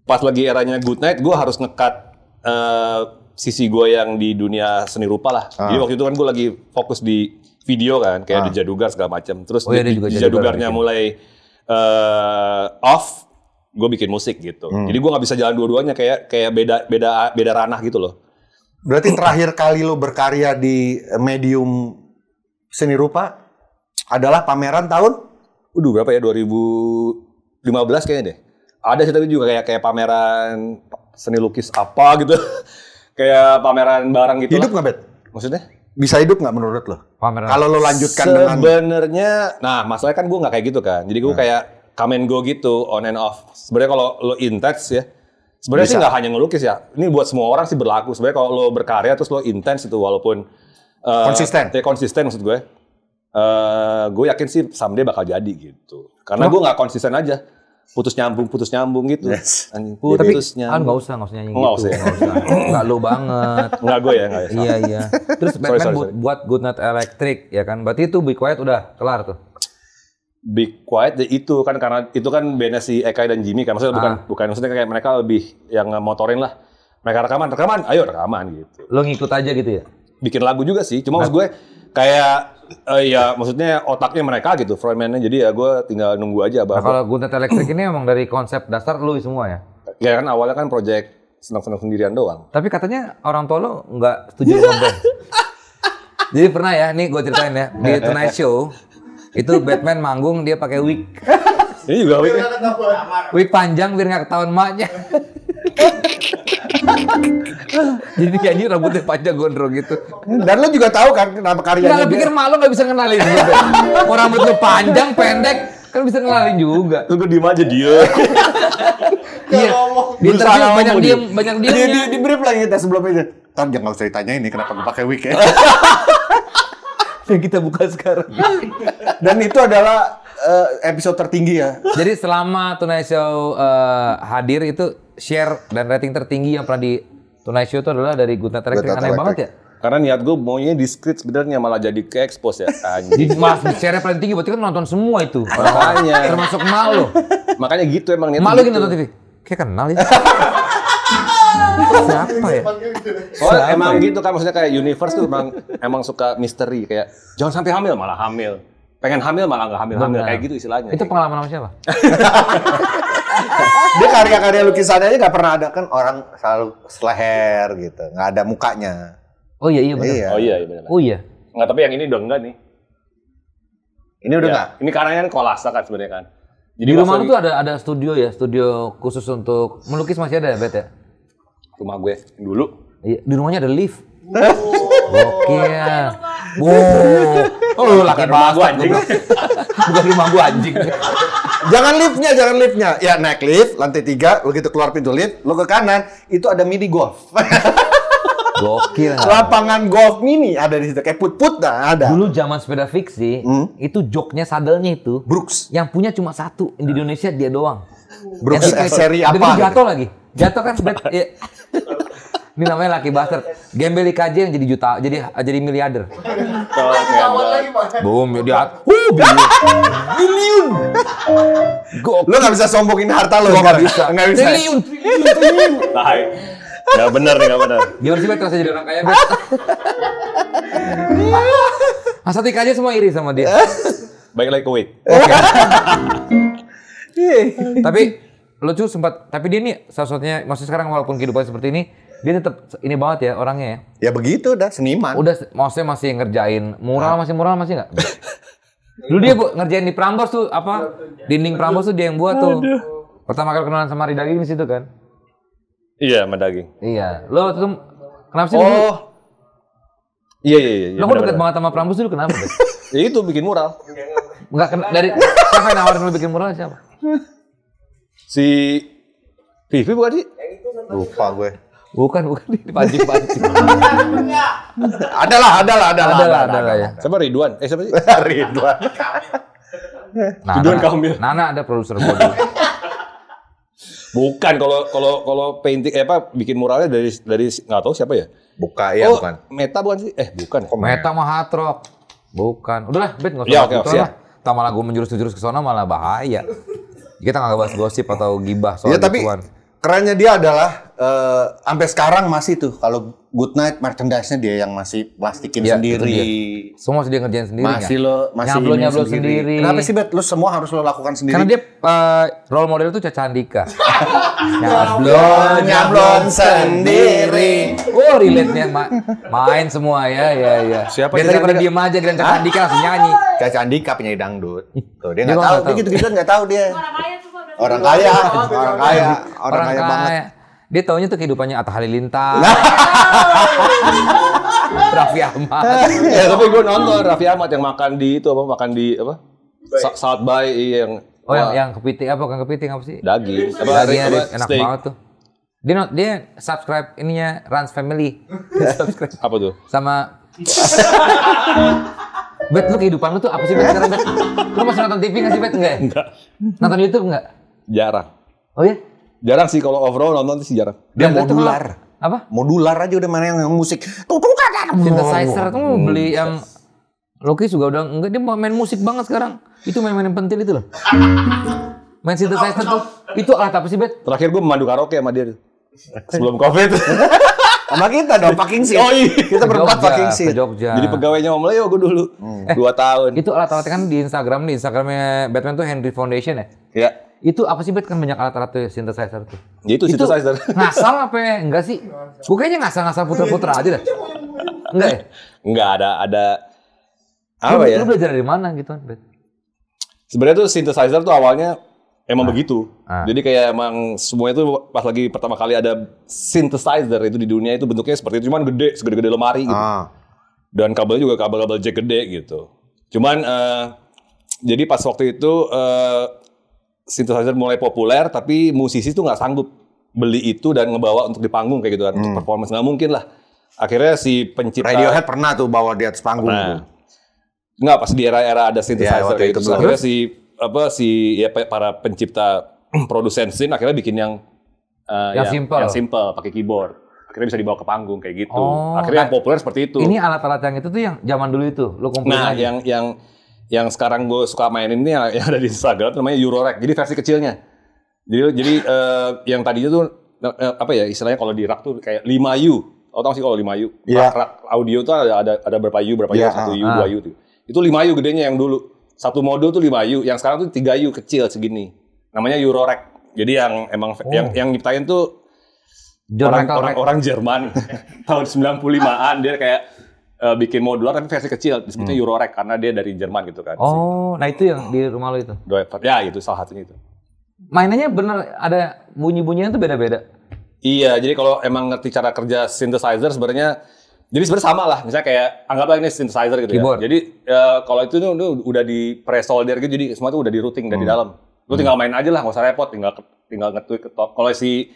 pas lagi eranya Good Night, gue harus ngekat uh, eh, sisi gue yang di dunia seni rupa lah. Ah. Jadi waktu itu kan gue lagi fokus di video kan, kayak ah. di Jadugar segala macam. Terus oh, iya, di, di Jadugarnya bikin. mulai uh, off, gue bikin musik gitu. Hmm. Jadi gue nggak bisa jalan dua-duanya kayak kayak beda beda beda ranah gitu loh. Berarti terakhir kali lo berkarya di medium seni rupa adalah pameran tahun? Udah berapa ya? 2015 kayaknya deh ada sih tapi juga kayak kayak pameran seni lukis apa gitu. kayak pameran barang gitu. Hidup nggak, Bet? Maksudnya? Bisa hidup nggak menurut lo? Pameran. Kalau lo lanjutkan sebenarnya dengan nah masalahnya kan gue nggak kayak gitu kan. Jadi gue nah. Hmm. kayak come and go gitu on and off. Sebenarnya kalau lo intens ya, sebenarnya sih nggak hanya ngelukis ya. Ini buat semua orang sih berlaku. Sebenarnya kalau lo berkarya terus lo intens itu walaupun uh, konsisten. Ya konsisten maksud gue. Uh, eh, gue yakin sih someday bakal jadi gitu. Karena gue nggak konsisten aja putus nyambung putus nyambung gitu yes. anjing putus Jadi, ah, nyambung nggak usah nggak usah nyanyi nggak gitu usah nggak lo banget nggak gue ya nggak ya iya iya terus Batman sorry, sorry, sorry. buat Good Night Electric ya kan berarti itu Be Quiet udah kelar tuh Be Quiet ya itu kan karena itu kan bandnya si Eka dan Jimmy kan maksudnya ah. bukan bukan maksudnya kayak mereka lebih yang motorin lah mereka rekaman rekaman ayo rekaman gitu lo ngikut aja gitu ya bikin lagu juga sih cuma nah. maksud gue kayak uh, ya maksudnya otaknya mereka gitu frontman-nya jadi ya gue tinggal nunggu aja Nah, kalau Guntet Electric ini emang dari konsep dasar lu semua ya? Ya kan awalnya kan project senang-senang sendirian doang. Tapi katanya orang tua lo nggak setuju sama gue. Jadi pernah ya, nih gue ceritain ya di Tonight Show itu Batman manggung dia pakai wig. Ini juga wig. Wig panjang biar nggak ketahuan maknya. Jadi kayak ini rambutnya panjang gondrong gitu. Dan lo juga tahu kan kenapa karyanya. Nggak, lo pikir malu gak bisa kenalin gitu. Orang rambut lo panjang, pendek, kan bisa kenalin juga. Tunggu diem aja dia. Iya. Di interview banyak diem, banyak diem. Di, di, di brief lagi kita sebelum itu. jangan usah ditanya ini kenapa gue pakai wig ya. Yang kita buka sekarang. Dan itu adalah uh, episode tertinggi ya. Jadi selama Tonight Show uh, hadir itu share dan rating tertinggi yang pernah di Tonight Show itu adalah dari Good Night Electric. Aneh banget ya. Karena niat gue maunya diskrit sebenarnya malah jadi ke expose ya. Anjing. Mas, share paling tinggi berarti kan nonton semua itu. Makanya. Termasuk malu. Makanya gitu emang niat. Malu gitu. nonton TV. Kayak kenal ya. Siapa ya? Siapa emang ya? gitu kan maksudnya kayak universe tuh emang emang suka misteri kayak jangan sampai hamil malah hamil pengen hamil malah nggak hamil hamil kayak gitu istilahnya. Itu pengalaman sama siapa? Dia karya-karya lukisannya aja nggak pernah ada kan orang selalu seleher gitu, nggak ada mukanya. Oh iya iya benar. Iya. Oh iya iya benar. Oh iya. nggak tapi yang ini udah enggak nih. Ini udah ya, enggak. Ini karenanya kan kolase kan sebenarnya kan. Jadi di rumah lu tuh ada ada studio ya, studio khusus untuk melukis masih ada ya, Bet ya? Rumah gue dulu. Iya, di rumahnya ada lift. oke ya Wow. Oh, lu laki rumah gua anjing. Bukan rumah gua anjing. jangan liftnya, jangan liftnya. Ya naik lift, lantai tiga, begitu keluar pintu lift, lu ke kanan, itu ada mini golf. Gokil. Lapangan golf mini ada di situ kayak put-put dah. ada. Dulu zaman sepeda fiksi hmm? itu joknya sadelnya itu Brooks. Yang punya cuma satu di nah. Indonesia dia doang. Brooks eh, seri apa? jatuh gitu? lagi. Jatuh kan sepeda ya. Ini namanya laki baster, Gembel IKJ yang jadi juta, jadi jadi miliarder. Boom, dia uh biliun. Biliun. Lo nggak bisa sombongin harta lo nggak bisa. Nggak bisa. Billion, triliun, triliun. benar, bener nih, Gimana sih, Bet, rasanya jadi orang kaya, Bet? Masa aja semua iri sama dia. Baik lagi Kuwait. Oke. Iya. Tapi lucu sempat, tapi dia nih sosoknya, masih sekarang walaupun kehidupan seperti ini, dia tetap ini banget ya orangnya ya. Ya begitu udah seniman. Udah maksudnya masih ngerjain mural masih mural masih nggak? dulu dia bu, ngerjain di Prambors tuh apa? Dinding Prambors tuh dia yang buat tuh. Pertama kali kenalan sama Rida di situ kan? Iya, sama Daging. Iya. Lo tuh kenapa sih? Oh. Iya iya iya. Lo kok deket banget sama Prambors dulu kenapa? ya itu bikin mural. Enggak kena dari siapa yang nawarin lo bikin mural siapa? Si Vivi bukan sih? Lupa gue. Bukan, bukan dipancing-pancing. adalah, adalah, adalah, adalah, adalah, ya. Siapa Ridwan? Eh siapa sih? Ridwan. nah, Ridwan Kamil. Nana ada produser bodoh. Bukan kalau kalau kalau painting eh, apa bikin muralnya dari dari nggak tahu siapa ya? Buka ya oh, bukan. Meta bukan sih? Eh bukan. Ya? Kok meta mah hatrok. Bukan. Udahlah, Bet nggak usah. Ya, oke, okay, ya. Tama lagu menjurus-jurus ke sana malah bahaya. Kita nggak bahas gosip atau gibah soal ya, tapi, gituan kerennya dia adalah uh, sampai sekarang masih tuh kalau Good Night merchandise-nya dia yang masih plastikin ya, sendiri. Semua dia ngerjain sendiri. Kan? Masih lo masih nyablo nyablo sendiri. sendiri. Kenapa sih Bet? Lo semua harus lo lakukan sendiri. Karena dia uh, role model itu Caca Andika. nyablo nyablo sendiri. Oh relate-nya ma main semua ya ya ya. Siapa dia pada diem aja dengan Caca Andika langsung nyanyi. Caca Andika penyanyi dangdut. Tuh dia kan, nggak tahu. Dia gitu-gitu nggak tahu dia. Orang kaya, orang kaya, orang kaya, orang kaya, banget. Dia taunya tuh kehidupannya Atta Halilintar. Raffi Ahmad. ya tapi gue nonton Raffi Ahmad yang makan di itu apa makan di apa? Sa South bayi iya, yang Oh, yang, yang kepiting apa kan kepiting apa sih? Daging. Apa, apa, enak banget tuh. Dia not, dia subscribe ininya Rans Family. subscribe. Apa tuh? Sama Bet, lu kehidupan lu tuh apa sih Bet sekarang Bet? Lu masih nonton TV nggak sih Bet? Enggak Enggak. Ya? Nonton Youtube enggak? Jarang. Oh ya? Jarang sih kalau overall nonton sih jarang. Dia ya, modular. Apa? Modular aja udah mana yang musik. Tuh tuh kan. Synthesizer tuh beli yang Loki juga udah enggak dia main musik banget sekarang. Itu main-main pentil itu loh. Main synthesizer tuh. Itu alat ah, apa sih, Bet? Terakhir gue memandu karaoke sama dia. Sebelum Covid. sama kita dong, fucking sih. Oh iya. Kita berempat fucking sih. Jadi pegawainya Om Leo gue dulu. Hmm. Dua tahun. Itu alat alatnya kan di Instagram nih. Instagramnya Batman tuh Henry Foundation ya? Iya. Itu apa sih bet kan banyak alat-alat tuh synthesizer tuh. Ya itu, itu synthesizer. Ngasal apa ya? Enggak sih. Gue kayaknya ngasal-ngasal putra-putra aja dah. Enggak ya? Enggak ada ada apa ya? Lu belajar dari mana gitu kan, Bet? Sebenarnya tuh synthesizer tuh awalnya emang ah. begitu. Ah. Jadi kayak emang semuanya tuh pas lagi pertama kali ada synthesizer itu di dunia itu bentuknya seperti itu, cuman gede, segede-gede lemari gitu. Ah. Dan kabelnya juga kabel-kabel jack gede gitu. Cuman uh, jadi pas waktu itu uh, synthesizer mulai populer tapi musisi tuh nggak sanggup beli itu dan ngebawa untuk di panggung kayak gitu kan hmm. untuk performance nggak mungkin lah akhirnya si pencipta Radiohead pernah tuh bawa di atas panggung nah, nggak pas di era-era ada ya, synthesizer ya, itu gitu. akhirnya si apa si ya para pencipta produsen scene akhirnya bikin yang uh, yang, yang simple yang simple pakai keyboard akhirnya bisa dibawa ke panggung kayak gitu. Oh, akhirnya nah, yang populer seperti itu. Ini alat-alat yang itu tuh yang zaman dulu itu, lo kumpulin Nah, aja. yang yang yang sekarang gue suka mainin ini yang, yang ada di Instagram namanya Eurorack. Jadi versi kecilnya. Jadi jadi uh, yang tadinya tuh eh, apa ya istilahnya kalau di rak tuh kayak 5 U. Oh tahu sih kalau 5 U. Yeah. Rak, rak audio tuh ada ada, ada berapa U, berapa yeah. U, 1 iya, U, 2 ah, ah. U tuh. Itu 5 U gedenya yang dulu. Satu modul tuh 5 U, yang sekarang tuh 3 U kecil segini. Namanya Eurorack. Jadi yang emang oh. yang yang nyiptain tuh orang-orang orang Jerman tahun 95-an dia kayak uh, bikin modular tapi versi kecil disebutnya hmm. Eurorack karena dia dari Jerman gitu kan. Oh, nah itu yang di rumah lo itu. Ya, itu salah satunya itu. Mainannya bener ada bunyi-bunyinya tuh beda-beda. Iya, jadi kalau emang ngerti cara kerja synthesizer sebenarnya jadi sebenarnya sama lah, misalnya kayak anggaplah ini synthesizer gitu ya. Keyboard. ya. Jadi uh, kalau itu tuh udah di pre-solder gitu, jadi semua itu udah di routing dari hmm. dalam. Lu tinggal main aja lah, nggak usah repot, tinggal tinggal ngetweak ke top. Kalau si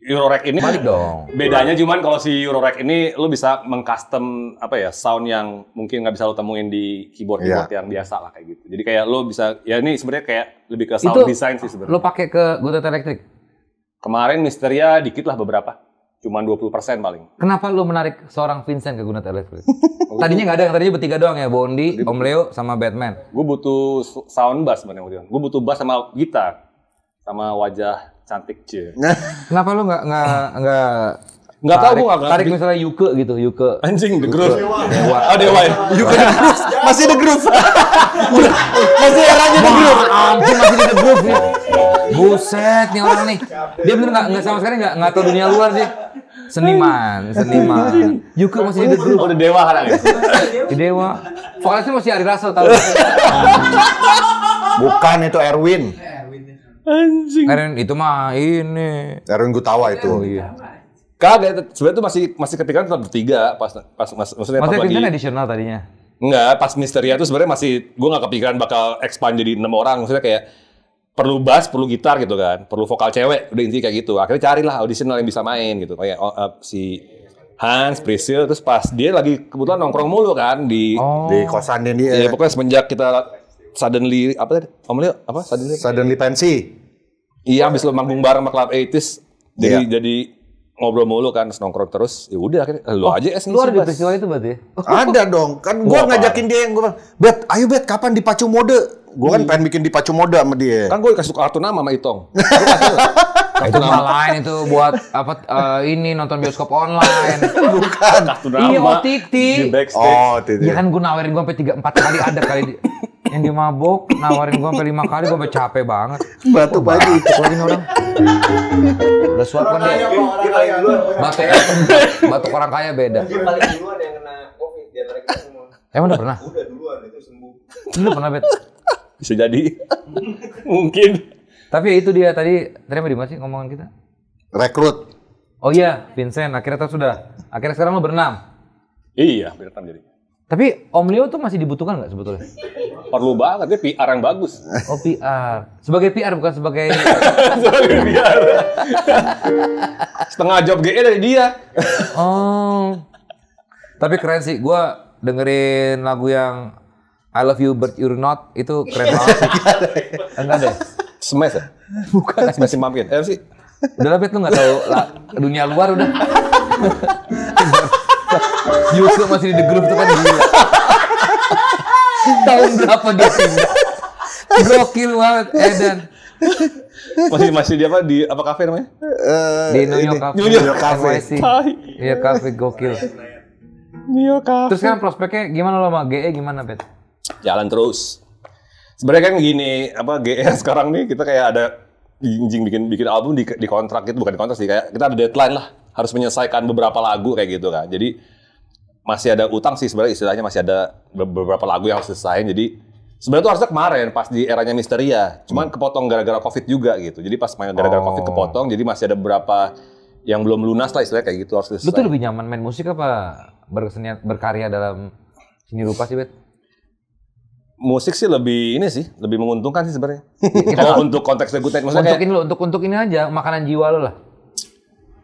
Eurorack ini balik dong. Bedanya cuman kalau si Eurorack ini lu bisa mengcustom apa ya sound yang mungkin nggak bisa lu temuin di keyboard keyboard yeah. yang biasa lah kayak gitu. Jadi kayak lu bisa ya ini sebenarnya kayak lebih ke sound design sih sebenarnya. Lu pakai ke Goethe Electric? Kemarin Misteria dikit lah beberapa. Cuman 20% paling. Kenapa lu menarik seorang Vincent ke Godet Electric? tadinya nggak ada, tadinya bertiga doang ya, Bondi, Om Leo sama Batman. Gue butuh sound bass sebenarnya Gue butuh bass sama gitar sama wajah cantik je. Kenapa lu nggak nggak nggak Enggak tahu gua enggak tarik misalnya Yuke gitu, Yuke. Anjing The Groove. Dewa. Oh, Dewa. Ya? Yuke The Groove. Masih The Groove. masih eranya The Groove. Anjing masih The Groove nih. Buset nih orang nih. Dia bener enggak enggak sama sekali enggak enggak tahu dunia luar sih. Seniman, seniman. Yuke masih The Groove. Udah Dewa kan ya. Dewa. Vokalisnya masih Ari Raso tahu. Bukan itu Erwin. Anjing. Karen itu mah ini. Erwin Gutawa itu. Oh, iya. Kagak, sebenarnya tuh masih masih ketika tetap bertiga pas pas mas, maksudnya. Maksudnya Quinton additional tadinya. Enggak, pas Misteria tuh sebenarnya masih gue nggak kepikiran bakal expand jadi enam orang. Maksudnya kayak perlu bass, perlu gitar gitu kan, perlu vokal cewek, udah intinya kayak gitu. Akhirnya carilah audisional yang bisa main gitu. Kayak oh, uh, si Hans, Priscil, terus pas dia lagi kebetulan nongkrong mulu kan di oh. di kosan dia. Iya, pokoknya semenjak kita suddenly apa tadi? Om Leo, apa? Suddenly, suddenly pensi. Iya, habis lo manggung bareng sama Club 80s. Jadi yeah. jadi ngobrol mulu kan nongkrong terus ya udah akhirnya eh, lu oh, aja es lu di festival itu berarti ya? ada dong kan gua, ngajakin dia yang gua bet ayo bet kapan dipacu mode gua kan iya. pengen bikin dipacu mode sama dia kan gua kasih kartu nama sama Itong kartu nama lain itu buat apa uh, ini nonton bioskop online bukan kartu nama iya OTT oh, Titi. ya kan gua nawarin gua sampai tiga empat kali ada kali yang dia mabok nawarin gua sampai lima kali gua sampai capek banget batu pagi lagi orang udah suap kan dia batu batu orang kaya beda paling duluan yang kena semua emang udah pernah udah duluan itu sembuh udah pernah bet bisa jadi mungkin tapi ya itu dia tadi tadi apa di mana sih ngomongan kita rekrut oh iya Vincent akhirnya tuh sudah akhirnya sekarang lo berenam iya berenam jadi tapi Om Leo tuh masih dibutuhkan nggak sebetulnya? Perlu banget, dia PR yang bagus. Oh PR, sebagai PR bukan sebagai sebagai PR. Setengah job GE dari dia. oh, tapi keren sih. Gue dengerin lagu yang I Love You But You're Not itu keren banget. Enggak deh. Smash ya? Bukan. Smash mampir. Eh, eh sih. Udah lah, lu nggak tahu dunia luar udah. Yusuf masih di The Groove tuh kan gila. Tahun berapa dia sih? Gokil banget Eden. Masih masih di apa di apa kafe namanya? Uh, di New York Cafe. New York Cafe. New York Cafe iya, gokil. New York Cafe. Terus kan prospeknya gimana lo sama GE gimana, Bet? Jalan terus. Sebenarnya kan gini, apa GE sekarang nih kita kayak ada anjing bikin bikin album di, di kontrak gitu bukan di kontrak sih kayak kita ada deadline lah harus menyelesaikan beberapa lagu kayak gitu kan. Jadi masih ada utang sih sebenarnya istilahnya masih ada beberapa lagu yang harus selesai. Jadi sebenarnya tuh harusnya kemarin pas di eranya Misteria, cuman hmm. kepotong gara-gara Covid juga gitu. Jadi pas main gara-gara oh. Covid kepotong, jadi masih ada beberapa yang belum lunas lah istilahnya kayak gitu harus selesai. Lu tuh lebih nyaman main musik apa berkesenian berkarya dalam seni rupa sih, Bet? musik sih lebih ini sih lebih menguntungkan sih sebenarnya. Iya, Kalau oh, untuk konteks lagu Good untuk ini untuk untuk ini aja makanan jiwa lo lah.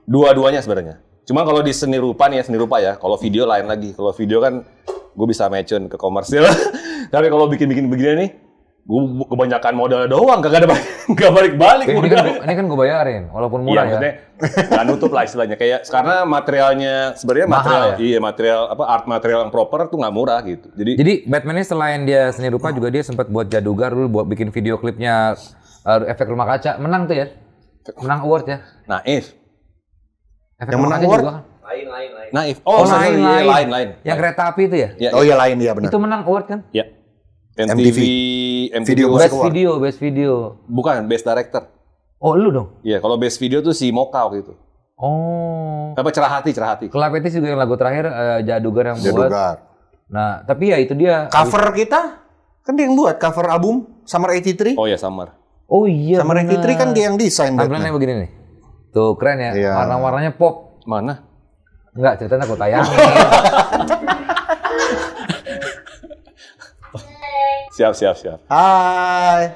Dua-duanya sebenarnya. Cuma kalau di seni rupa nih ya, seni rupa ya. Kalau video lain lagi. Kalau video kan gue bisa mecun ke komersil. Tapi kalau bikin-bikin begini nih, gue kebanyakan modal doang, Gak ada gak balik-balik ini, Kan, ini kan gue bayarin, walaupun iya, murah iya, ya. Gak nutup lah istilahnya. Kayak karena materialnya sebenarnya material, ya? iya material apa art material yang proper tuh nggak murah gitu. Jadi jadi Batman ini selain dia seni rupa juga dia sempat buat jadugar dulu buat bikin video klipnya uh, efek rumah kaca menang tuh ya menang award ya. Nah, if Efek yang menang award? Lain, lain, lain. Naif. Oh, oh lain, iya, lain. Ya, lain, lain. Yang kereta api itu ya? ya oh iya, lain ya benar. Itu menang award kan? Iya. MTV, MTV, MTV video best award. video, best video. Bukan, best director. Oh, lu dong? Iya, kalau best video tuh si Moka waktu itu. Oh. Apa cerah hati, cerah hati. Kelapetis juga yang lagu terakhir uh, Jadugar yang Jadugar. buat. Jadugar. Nah, tapi ya itu dia. Cover abis... kita kan dia yang buat cover album Summer 83. Oh iya, Summer. Oh iya. Summer bener. 83 kan dia yang desain. Tampilannya begini nih. Tuh gitu, keren ya, iya. warna-warnanya pop. Mana? Enggak, ceritanya aku tayang. siap, siap, siap. Hai.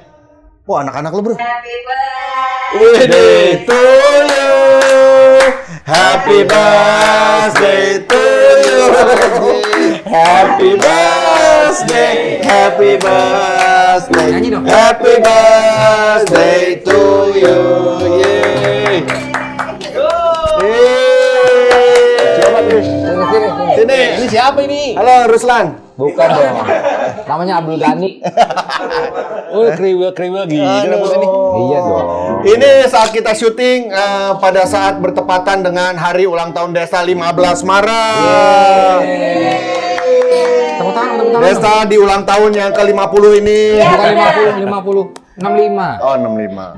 Wah, anak-anak lu, Bro. Happy birthday to you. Happy birthday to you. Happy birthday. Happy birthday. Happy birthday to you. Yeah. Sini. Ini siapa ini? Halo Ruslan. Bukan iya. dong. Namanya Abdul Ghani. Oh, kriwil kriwil gitu. Ah, ini. Iya dong. Ini saat kita syuting uh, pada saat bertepatan dengan hari ulang tahun Desa 15 Maret. Tepuk tangan, tepuk tangan. Desta di ulang tahun yang ke-50 ini. Bukan 50, 50. 65. Oh,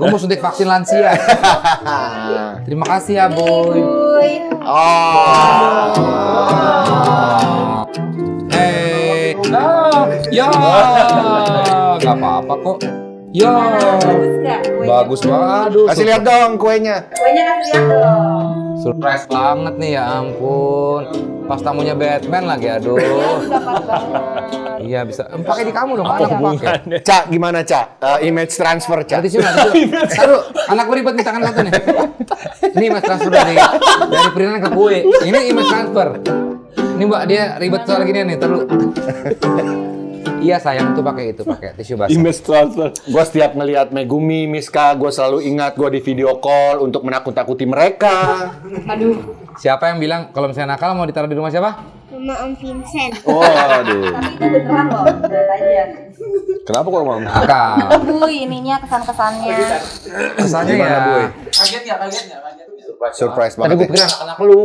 65. Gue mau suntik vaksin lansia. Terima kasih ya, Boy. Oh. oh. Eh, hey. Nah, ya. Gak apa-apa kok. Ya. Bagus banget. Aduh. Kasih lihat dong kuenya. Kuenya kasih lihat dong. Surprise banget nih ya ampun. Pas tamunya Batman lagi, aduh. Iya bisa. Pakai di kamu dong, apa pakai. Cak, gimana Cak? Uh, eh, image transfer Cak. Nanti sih mas. Aduh, anak gue ribet di tangan satu nih. Ini image transfer dari dari perinan ke gue. Ini image transfer. Ini mbak dia ribet soal gini nih, taruh Iya sayang tuh pakai itu, pakai tisu basah. Image transfer. Gue setiap ngelihat Megumi, Miska, gue selalu ingat gue di video call untuk menakut-takuti mereka. Aduh. Siapa yang bilang kalau misalnya nakal mau ditaruh di rumah siapa? Rumah Om Vincent. Oh, aduh. itu loh, Belajar. Kenapa kok mau nakal? Bu, ininya kesan-kesannya. Kesannya ya. Kaget ya Kaget ya Kaget surprise. Surprise banget. Tadi gue ya. pikir anak-anak lu.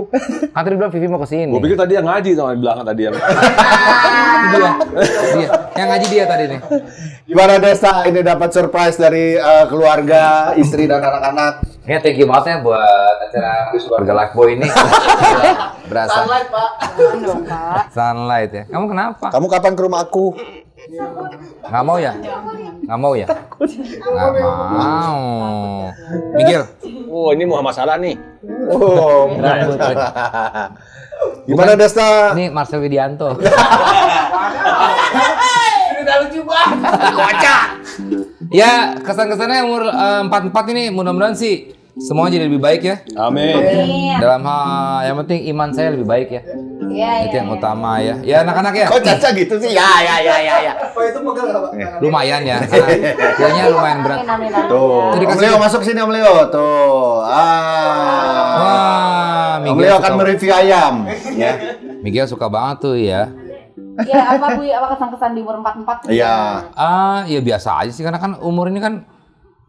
Kan tadi bilang Vivi mau kesini. Gue pikir tadi yang ngaji sama di belakang tadi yang. dia, dia, yang ngaji dia tadi nih. Gimana Desa ini dapat surprise dari uh, keluarga, istri dan anak-anak? Ya thank you banget ya buat acara keluarga Lakbo ini. Berasa. Sunlight pak. Sunlight ya. Kamu kenapa? Kamu kapan ke rumah aku? Nggak mau ya? Nggak mau ya? Nggak mau. Mikir. Oh, ini mau masalah nih. Oh, Gimana Desta? Ini Marcel Widianto. Ini udah lucu banget. Kocak. Ya, kesan-kesannya umur eh, empat empat ini mudah-mudahan sih semua jadi lebih baik ya. Amin. Dalam hal yang penting iman saya lebih baik ya. Iya, iya. Itu ya, yang ya. utama ya. Ya anak-anak ya. Kok caca gitu sih? Ya, ya, ya, ya, ya. itu Pak? Eh, lumayan ya. Kayaknya lumayan berat. Tuh. Iya. Om Leo masuk sini Om Leo. Tuh. Ah. Wah, Om Leo akan mereview ayam. Ya. Miguel suka banget tuh ya. Iya apa Bu, apa kesan-kesan di umur 44? Iya. Ah, ya biasa aja sih karena kan umur ini kan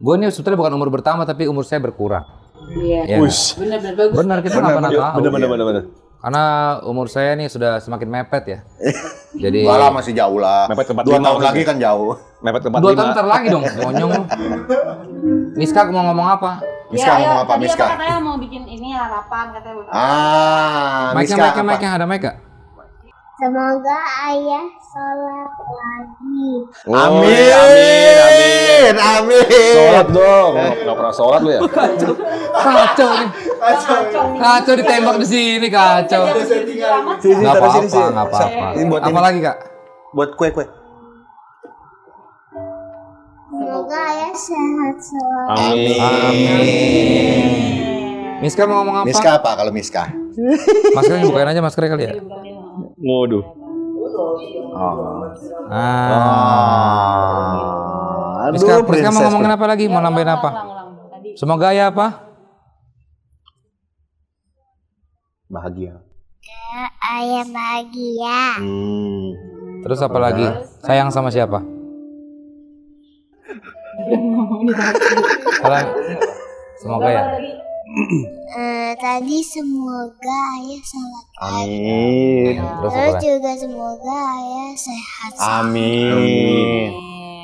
Gue ini sebetulnya bukan umur bertambah tapi umur saya berkurang. Iya. Yeah. Benar-benar bagus. Benar kita nggak pernah tahu. Benar-benar benar Karena umur saya ini sudah semakin mepet ya. Jadi Wala masih jauh lah. Mepet ke Dua tahun lagi kan jauh. Mepet ke Dua tahun ntar lagi dong, monyong. Miska mau ngomong apa? Miska ya, ya ngomong ayo, apa Miska? katanya mau bikin ini harapan ya, katanya. Ah, Miska. Mike Mike Mike nya ada Semoga ayah sholat lagi. Oh, amin. amin, amin, amin. Sholat dong. Eh, nggak pernah sholat lu ya? Kacau. Kacau nih. Kacau. Kacau ditembak di sini kacau. Enggak apa-apa, enggak apa-apa. lagi Kak? Buat kue-kue. Semoga ayah sehat selalu. Amin. Amin. Miska mau ngomong apa? Miska apa kalau Miska? Masker dibukain aja masker kali ya. Waduh. Oh. Ah. ah. Aduh, Miska, mau ngomongin apa lagi? Ya, mau nambahin apa? Semoga ya apa? Bahagia. Ya, ayah bahagia. Hmm. Terus apa lagi? Sayang sama siapa? Semoga ya. Eh, tadi semoga ayah selamat Amin. Terus, juga semoga ayah sehat. Amin. Amin.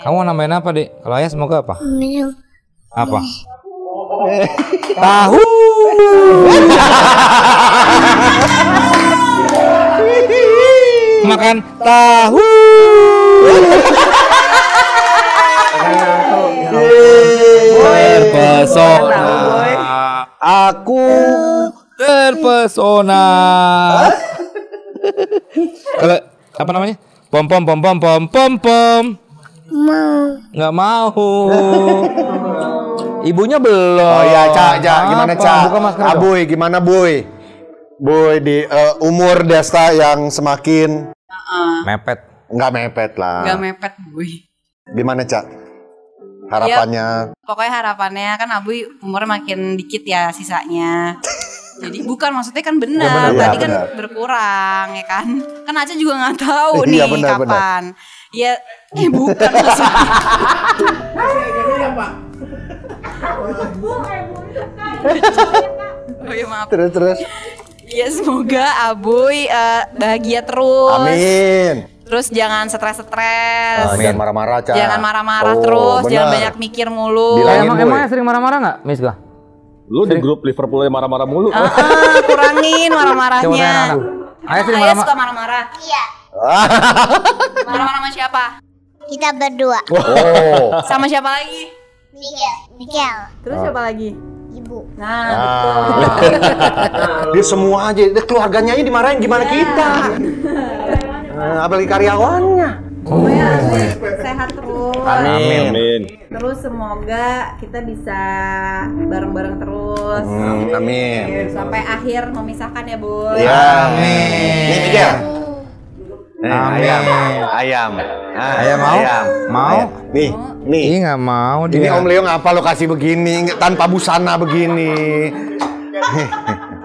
Kamu namain apa, Dek? Kalau ayah semoga apa? Minum. Apa? Tahu. Makan tahu. Terpesona. Aku terpesona. Kalau apa namanya? Pom pom pom pom pom pom pom. Mau. Nggak mau. Ibunya belum. Oh ya Ca, Ca, gimana Ca? Buka Abuy, gimana Boy? Boy di eh, umur Desta yang semakin mepet. Nggak mepet lah. Nggak mepet, Boy. Gimana, Cak? Iya, harapannya ya, pokoknya harapannya kan Abu umur makin dikit ya sisanya jadi bukan maksudnya kan benar ya, tadi ya, kan bener. berkurang ya kan kan Aca juga nggak tahu iya, nih ya, bener, kapan bener. ya eh bukan maksudnya Oh ya maaf. Terus terus. Ya semoga Abuy uh, eh, bahagia terus. Amin. Terus jangan stres-stres. Uh, jangan marah-marah, Cak. Jangan marah-marah oh, terus, bener. jangan banyak mikir mulu. Bilangin, emang, emang sering marah-marah nggak, Miss gua? Lu di grup Liverpool aja marah-marah mulu. Uh, uh, kurangin marah-marahnya. Ayah sering marah-marah. suka marah-marah. Iya. marah-marah sama siapa? Kita berdua. Oh. sama siapa lagi? Miguel. Miguel. Terus siapa lagi? ibu. Nah, ah. betul. dia semua aja, dia keluarganya aja dimarahin gimana yeah. kita. nah, apalagi karyawannya. Oh. Iya. Ya, sehat terus. Amin. Amin. Terus semoga kita bisa bareng-bareng terus. Hmm, amin. Sampai akhir memisahkan ya, Bu. Ya, iya. amin. Ini dia. Eh, amin. Ayam. Ayam. Ah, ayam mau? Ayam. Mau? Ayam. Nih, nih. Ini nggak mau dia. Ini Om Leo ngapa lo kasih begini tanpa busana begini?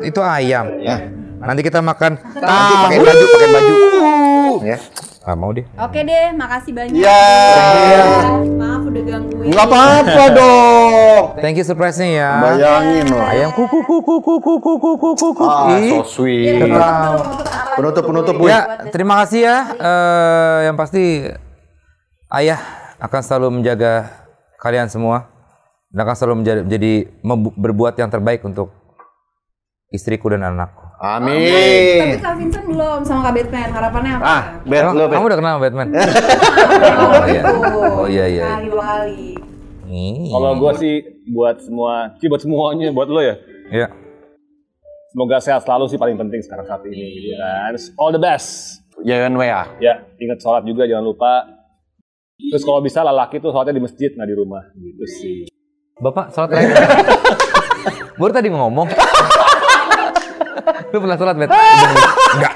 Itu ayam. Ya. Nanti kita makan tahu pakai baju, pakai baju. Ya. Ah, mau deh. Oke deh, makasih banyak. Ya. Yeah. Ya. Maaf udah gangguin. Enggak apa-apa dong. Thank you surprise-nya ya. Bayangin loh. Ayam kuku kuku kuku kuku kuku kuku. Ah, so sweet. Penutup iya, penutup, iya. penutup, penutup, penutup Ya, terima kasih ya. Iya. Eh, uh, yang pasti ayah akan selalu menjaga kalian semua dan akan selalu menjadi, menjadi berbuat yang terbaik untuk istriku dan anakku. Amin. Amin. Tapi Kak Vincent belum sama Kak Batman. Harapannya apa? Ah, Bat, oh, kamu udah kenal Batman? oh, iya. oh iya iya. Kali kali. Hmm. Kalau gue sih buat semua, sih buat semuanya, buat lo ya. Iya. Semoga sehat selalu sih paling penting sekarang saat ini. Iya. Gitu kan. All the best. Jangan WA. Ya, ingat sholat juga jangan lupa Terus kalau bisa lelaki tuh sholatnya di masjid nggak di rumah gitu sih. Bapak sholat lagi. Baru tadi ngomong. Lu pernah sholat, Bet? Ah! Enggak.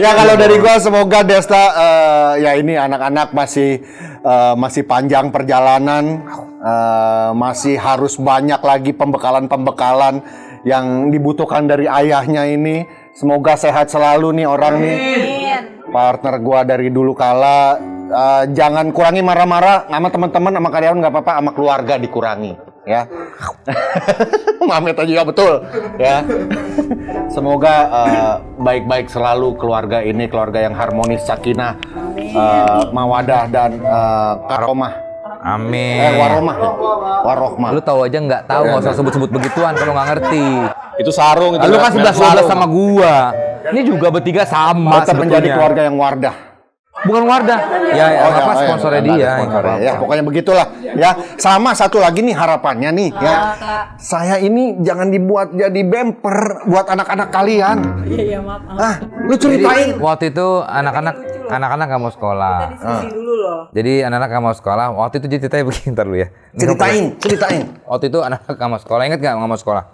Ya kalau dari gua semoga Desta uh, ya ini anak-anak masih uh, masih panjang perjalanan, uh, masih harus banyak lagi pembekalan-pembekalan yang dibutuhkan dari ayahnya ini. Semoga sehat selalu nih orang nih. Partner gua dari dulu kala uh, jangan kurangi marah-marah sama teman-teman sama karyawan nggak apa-apa sama keluarga dikurangi ya mamet aja ya betul ya semoga eh, baik-baik uh, selalu keluarga ini keluarga yang harmonis sakinah uh, mawadah dan uh, karomah Amin. Eh, warohmah. Ya. Warohmah. Lu tahu aja nggak tahu nggak usah sebut-sebut begituan kalau nggak ngerti. Itu sarung. Itu Lu kan sudah salah sama gua. Ini juga bertiga sama. Tetap menjadi keluarga yang wardah. Bukan Wardah. Oh, ya, ya oh, apa ya, ya, sponsornya ya, dia. Ya, sponsornya. Ya, pokoknya begitulah. Ya, sama satu lagi nih harapannya nih ya. Saya ini jangan dibuat jadi bemper buat anak-anak kalian. Iya, iya, maaf. Ah, lu ceritain. Jadi, waktu itu anak-anak anak-anak nggak mau sekolah. Kita ah. dulu loh. Jadi anak-anak gak mau sekolah. Waktu itu jadi ceritanya begini ntar dulu ya. Ceritain, ceritain. Waktu itu anak-anak gak mau sekolah. Ingat gak nggak mau sekolah?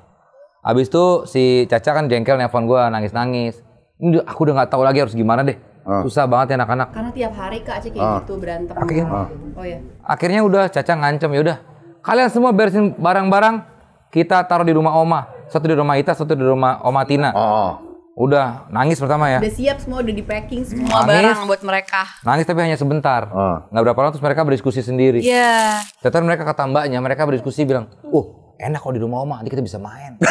Abis itu si Caca kan jengkel nelfon gue nangis-nangis. Aku udah nggak tahu lagi harus gimana deh uh. susah banget ya anak-anak karena tiap hari kak Aci kayak uh. gitu berantem akhirnya, uh. oh ya akhirnya udah Caca ngancem ya udah kalian semua beresin barang-barang kita taruh di rumah Oma satu di rumah Ita satu di rumah Oma Tina oh. udah nangis pertama ya udah siap semua udah di packing semua nangis, barang buat mereka nangis tapi hanya sebentar uh. nggak berapa lama terus mereka berdiskusi sendiri Iya. Yeah. ternyata mereka kata mbaknya mereka berdiskusi bilang uh enak kalau di rumah Oma nanti kita bisa main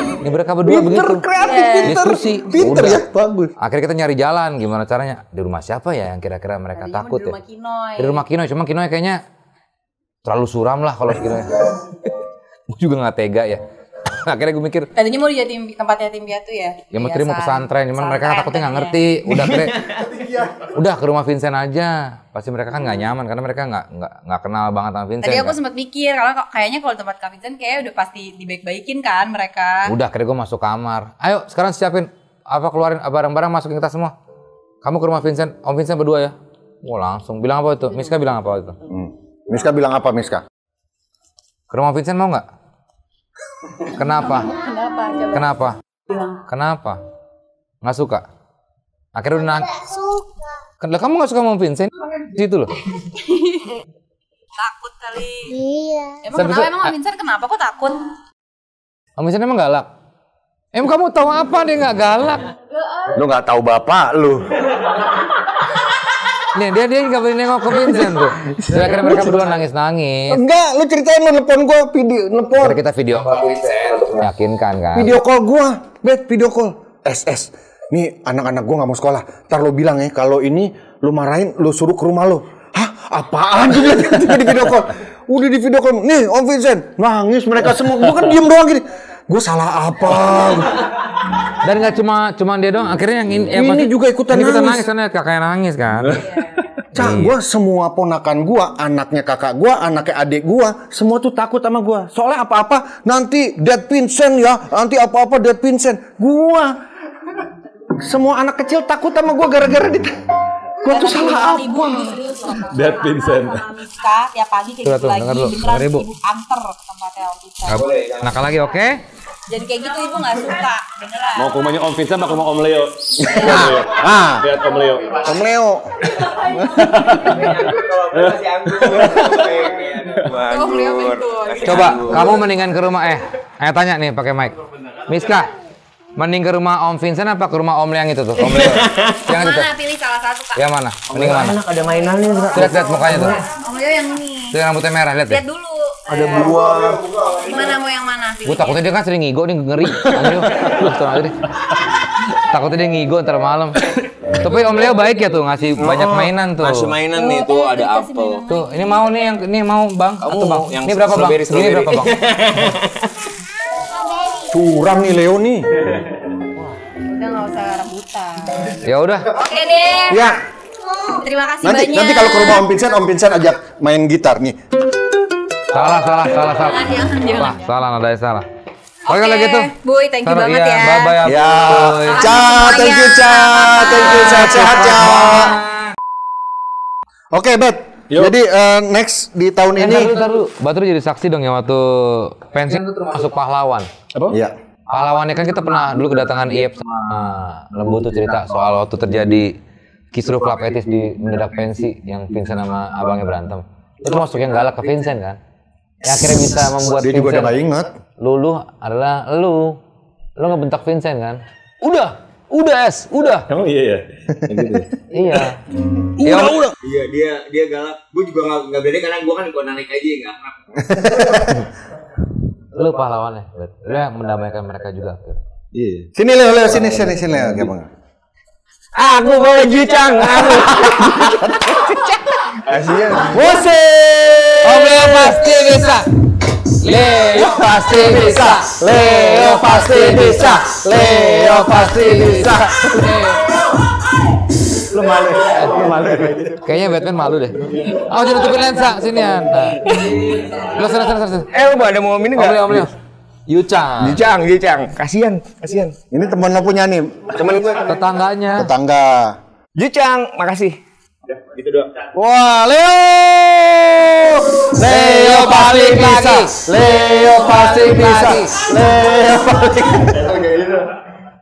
Ini mereka berdua pinter, begitu. Kreatif, yeah. pinter, Diskusi. Pinter ya, bagus. Akhirnya kita nyari jalan, gimana caranya? Di rumah siapa ya yang kira-kira mereka Tadi takut di rumah ya? Kinoi. Di rumah Kinoy. cuma Kinoy kayaknya terlalu suram lah kalau Kinoi. Gue juga nggak tega ya. akhirnya gue mikir tadinya mau di yatim tempat yatim piatu ya ya iya, mau pesantren cuman mereka takutnya nggak ngerti udah kere, iya. udah ke rumah Vincent aja pasti mereka kan nggak hmm. nyaman karena mereka nggak nggak nggak kenal banget sama Vincent tadi aku kan? sempat mikir kalau kayaknya kalau tempat Kak Vincent kayak udah pasti dibaik-baikin kan mereka udah kira gue masuk kamar ayo sekarang siapin apa keluarin barang-barang masukin kita semua kamu ke rumah Vincent Om Vincent berdua ya Wah oh, langsung bilang apa itu Miska bilang apa itu hmm. Miska bilang apa Miska ke rumah Vincent mau nggak Kenapa? Kenapa? Coba. Kenapa? Ya. Kenapa? Nggak suka. Akhirnya udah nangis. Suka. Kan, kamu nggak suka sama Vincent? Situ loh. takut kali. Iya. Emang Sampai kenapa? Itu, emang Vincent kenapa? Kok takut? Om Vincent emang galak. Em kamu tahu apa dia nggak galak? Lu nggak tahu bapak lu. Nih dia dia nggak boleh nengok ke Vincent tuh. Saya kira mereka berdua nangis nangis. Enggak, lu ceritain lu telepon gue video telepon. Kita video call Vincent, yakinkan kan. Video call gue, bet video call. SS, nih anak-anak gue nggak mau sekolah. Ntar lu bilang ya kalau ini lu marahin, lu suruh ke rumah lu. Hah, apaan juga di video call? Udah di video call, nih Om Vincent nangis mereka semua. Gua kan diem doang gini. Gue salah apa? Dan nggak cuma cuma dia doang. Akhirnya yang ini, ya, ini juga ikutan, ini nangis. nangis. Karena kakaknya nangis kan. Cak, gue semua ponakan gue, anaknya kakak gue, anaknya adik gue, semua tuh takut sama gue. Soalnya apa-apa nanti Dead Vincent ya, nanti apa-apa Dead Vincent. Gue, semua anak kecil takut sama gue gara-gara di. Gue tuh salah apa? Dead Vincent. Mika tiap pagi kayak gitu lagi, beneran ibu anter ke tempatnya Om Bisa. Nakal lagi, oke? Okay? Jadi kayak gitu ibu nggak suka. Beneran. Mau ke rumahnya Om Vincent, mau ke rumah Om Leo. Iya. ah, lihat Om Leo. Om Leo. Coba, kamu mendingan ke rumah eh. Ayo tanya nih pakai mic. Miska, Mending ke rumah Om Vincent apa ke rumah Om Leang itu tuh? Om Leang. yang itu. Mana pilih salah satu, Kak? Yang mana? Mending ke mana? Anak ada mainannya, Kak. Lihat lihat mukanya tuh. Om Leo yang ini. Tuh yang rambutnya merah, lihat. Lihat dulu. Ada eh, buah. Gimana mau yang mana? Gue takutnya dia kan sering ngigo nih ngeri. Anjir. aja deh. Takutnya dia ngigo ntar malam. Tapi Om Leo baik ya tuh ngasih banyak oh, mainan tuh. Ngasih mainan nih tuh ada apel. Tuh, ini mau nih yang ini mau Bang. Kamu Atau Bang. Yang ini berapa Bang? Ini berapa Bang? Curang nih Leo nih. Udah nggak usah rebutan. Ya udah. Oke nih. Ya. Terima kasih nanti, banyak. Nanti kalau ke rumah Om Pinsan, Om Pinsan ajak main gitar nih. Salah, salah, salah, salah. Jangan, jangan, Salah, nadanya salah. Oke, okay, gitu. Boy, thank you Salah, banget iya, ya. Bye bye. Ya. ya. Ca, thank you Ca. Thank you Ca. Sehat Ca. Oke, Bet. Yo. Jadi uh, next di tahun eh, ini. baru taruh. jadi saksi dong yang waktu pensi masuk pahlawan. Apa? Iya. Pahlawannya kan kita pernah dulu kedatangan iya. Iep sama Lembu tuh cerita soal waktu terjadi kisruh klub etis di mendadak pensi yang Vincent sama abangnya berantem. Itu masuk yang galak ke Vincent kan? Yang akhirnya bisa membuat Dia Vincent juga Vincent. Dia inget. Luluh adalah lu. Lu ngebentak Vincent kan? Udah, udah es, udah. oh iya, iya. Gitu ya. iya iya. udah, udah, Iya, dia dia galak. Gue juga gak, nggak berani karena gue kan gue naik aja ya gak akrab. lu pahlawannya, lu yang mendamaikan mereka juga. Iya, iya. Sini Leo, Leo, sini, sini, sini Leo, gampang. Aku boleh jucang. Asyik. Musik. Om pasti bisa. Leo pasti bisa, Leo pasti bisa, Leo pasti bisa. Lu malu, lu malu. Kayaknya Batman malu deh. Oh, jadi tutupin lensa sini ya. Lu sana sana sana. Eh, lu ada mau minum enggak? Om Yucang. Yucang, Yucang. Kasihan, kasihan. Ini teman lo punya nih. Temen gue. Tetangganya. Tetangga. Yucang, makasih gitu doang. Wah, Leo! Leo pasti bisa. Leo pasti bisa. Leo pasti. Gitu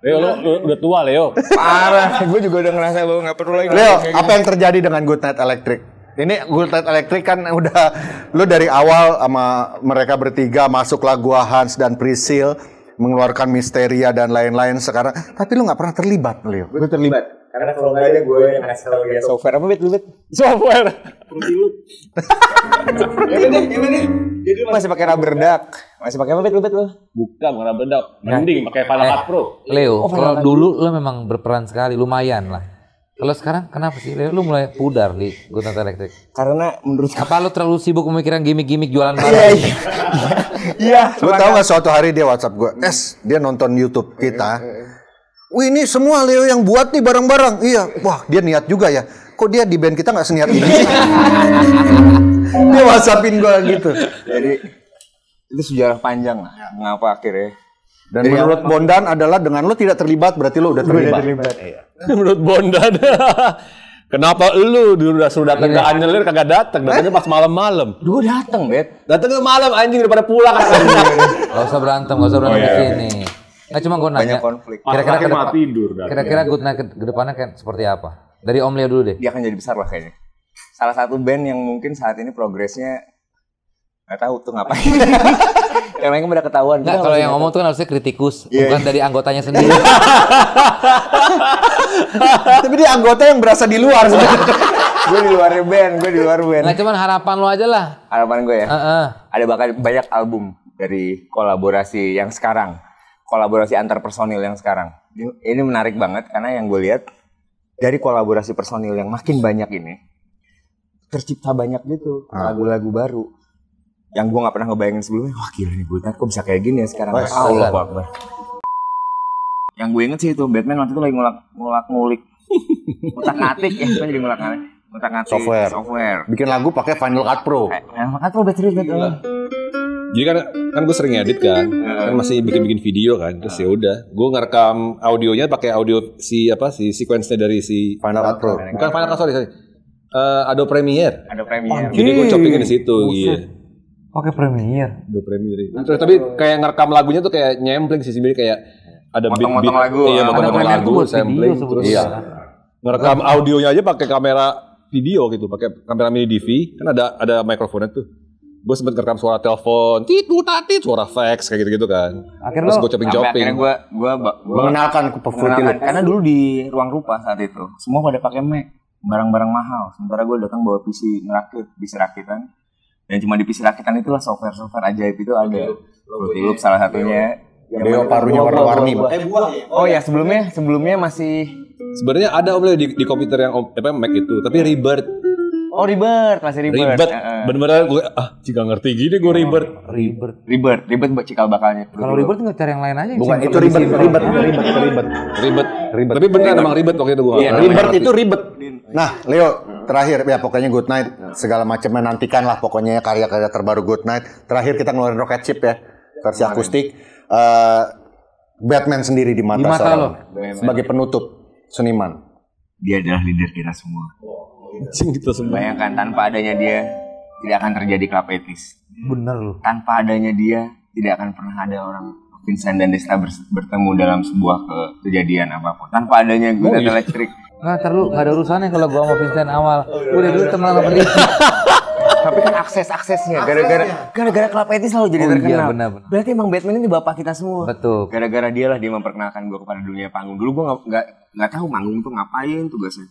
Leo, lo, udah tua Leo. Parah, gue juga udah ngerasa bahwa nggak perlu lagi. Leo, apa yang terjadi dengan Good Night Electric? Ini Good Night Electric kan udah lu dari awal sama mereka bertiga masuklah gua Hans dan Priscil mengeluarkan misteria dan lain-lain sekarang. Tapi lu nggak pernah terlibat, Leo. Gue terlibat. Karena kalau nggak ada gue yang ngasih tau dia software apa bet lu bet? Software. Gimana lu. Jadi masih pakai rubber duck. Masih pakai apa bet lu bet lu? Bukan rubber duck. Nah, Mending iya. pakai Final eh, Pro. Leo, oh, kalau dulu lu memang berperan sekali, lumayan lah. Kalau sekarang kenapa sih? Leo? Lu mulai pudar di Gunung Elektrik. Karena menurut apa lu terlalu sibuk memikirkan gimmick-gimmick jualan barang? iya. iya. Iya. Lu tau gak suatu hari dia WhatsApp gue, es dia nonton YouTube kita. Iya, iya. Wih ini semua Leo yang buat nih bareng-bareng. Iya, wah dia niat juga ya. Kok dia di band kita nggak seniat ini? dia whatsappin gue gitu. Jadi itu sejarah panjang lah. Ya. Mengapa akhirnya? Dan Jadi iya. menurut Bondan adalah dengan lo tidak terlibat berarti lo udah terlibat. Udah terlibat. menurut Bondan Kenapa lu dulu udah suruh datang ke iya. Anjelir kagak datang? Datangnya pas malam-malam. Dulu datang, Bet. Datangnya malam anjing daripada pulang iya, iya, Gak usah berantem, gak usah oh, berantem oh, di sini. Iya. Nah, cuma gue nanya. konflik. Kira-kira ya. ke depan, tidur. Kira-kira good night ke depannya kayak seperti apa? Dari Om Leo dulu deh. Dia akan jadi besar lah kayaknya. Salah satu band yang mungkin saat ini progresnya gak tahu tuh ngapain. yang lain kan udah ketahuan. kalau yang ngomong tuh kan harusnya kritikus, bukan dari anggotanya sendiri. Tapi dia anggota yang berasa di luar gue di luar band, gue di luar band. Nah, cuman harapan lo aja lah. Harapan gue ya. Uh -uh. Ada bakal banyak album dari kolaborasi yang sekarang. Kolaborasi antar personil yang sekarang. Ini menarik banget karena yang gue lihat dari kolaborasi personil yang makin banyak ini tercipta banyak gitu ah. lagu-lagu uh. baru yang gue nggak pernah ngebayangin sebelumnya wah gila nih gue kok bisa kayak gini ya sekarang Allah Akbar yang gue inget sih itu Batman waktu itu lagi ngulak ngulak ngulik utak atik ya kan jadi ngulak ngatik utak atik software. software bikin lagu pakai Final Cut Pro ya, Final Cut Pro betul-betul. jadi kan kan gue sering edit kan, kan masih bikin-bikin video kan, terus ya udah, gue ngerekam audionya pakai audio si apa si sequence-nya dari si Final Cut Pro, bukan Final Cut sorry sorry, uh, Adobe Premiere. Adobe Premiere. Okay. Jadi gue copingin di situ, iya. Pakai Premiere. Adobe Premiere. Nah, terus tapi kayak ngerekam lagunya tuh kayak nyempling sih sendiri kayak Iya, ada motong-motong lagu. Iya, motong-motong lagu, sampling terus iya. Ngerekam audionya aja pakai kamera video gitu, pakai kamera mini DV, kan ada ada mikrofonnya tuh. Gue sempet ngerekam suara telepon, titu tati, suara fax kayak gitu-gitu kan. Akhirnya Terus gue coping-coping. Akhirnya gue gue mengenalkan ke pefutil. Karena dulu di ruang rupa saat itu, semua pada pakai Mac, barang-barang mahal. Sementara gue datang bawa PC ngerakit, PC rakitan. Dan cuma di PC rakitan itulah software-software ajaib itu ada. Okay. Iya. Loops salah satunya iya. Deo parunya warna-warni. Eh buah ya. Oh, oh ya sebelumnya sebelumnya masih Sebenarnya ada om di, di komputer yang apa Mac itu, tapi iya. ribet. Oh ribet, masih ribet. benar benar-benar. gue ah jika ngerti gini gue oh, ribet. Ribet, ribet, ribet buat cikal bakalnya. Kalau ribet nggak cari yang lain aja. Bukan itu ribet, ribet, ribet, ribet, ribet, Ribet. Tapi benar, memang ribet waktu itu gue. Iya, ribet itu ribet. Nah, Leo, terakhir ya pokoknya good night segala macam nantikan lah pokoknya ya, karya-karya terbaru good night. Terakhir kita ngeluarin rocket chip ya versi akustik uh, Batman sendiri di mata, di mata lo. sebagai penutup seniman. Dia adalah leader kita semua. kita semua. Bayangkan tanpa adanya dia tidak akan terjadi club etis. Benar loh. Tanpa adanya dia tidak akan pernah ada orang Vincent dan Desta bertemu dalam sebuah eh, kejadian apapun. Tanpa adanya gue oh, iya. Nah, terlalu gak ada urusannya kalau gue sama Vincent awal. Udah dulu teman sama Rizky. Tapi kan akses-aksesnya gara-gara gara-gara klub itu selalu jadi oh, iya, terkenal. Iya, benar, benar. Berarti emang Batman ini bapak kita semua. Betul. Gara-gara dialah dia memperkenalkan gue kepada dunia panggung. Dulu gue nggak nggak tahu manggung tuh ngapain tugasnya.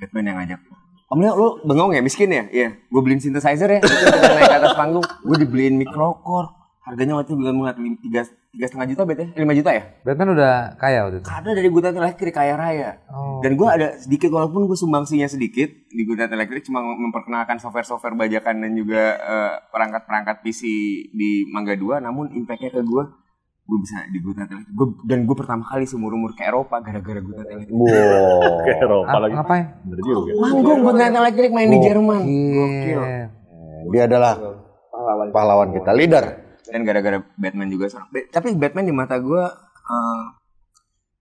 Batman yang ngajak. Om Leo, lu bengong ya, miskin ya? Iya. Gue beliin synthesizer ya, naik ke atas panggung. Gue dibeliin mikrokor. Harganya waktu itu bilang mulai tiga tiga setengah juta bete ya? lima juta ya kan udah kaya waktu itu karena dari Gudang Elektrik kaya raya oh. dan gue iya. ada sedikit walaupun gue sumbangsinya sedikit di Gudang Elektrik cuma memperkenalkan software-software bajakan dan juga eh, perangkat-perangkat uh, perangkat -perangkat PC di Mangga 2 namun impactnya ke gue gue bisa di Gudang Elektrik gua, dan gue pertama kali seumur umur ke Eropa gara-gara Gudang Elektrik wow. ke Eropa lagi ngapain manggung Gudang Elektrik main oh. di Jerman gokil eh, dia adalah pahlawan kita leader dan gara-gara Batman juga seorang tapi Batman di mata gue uh,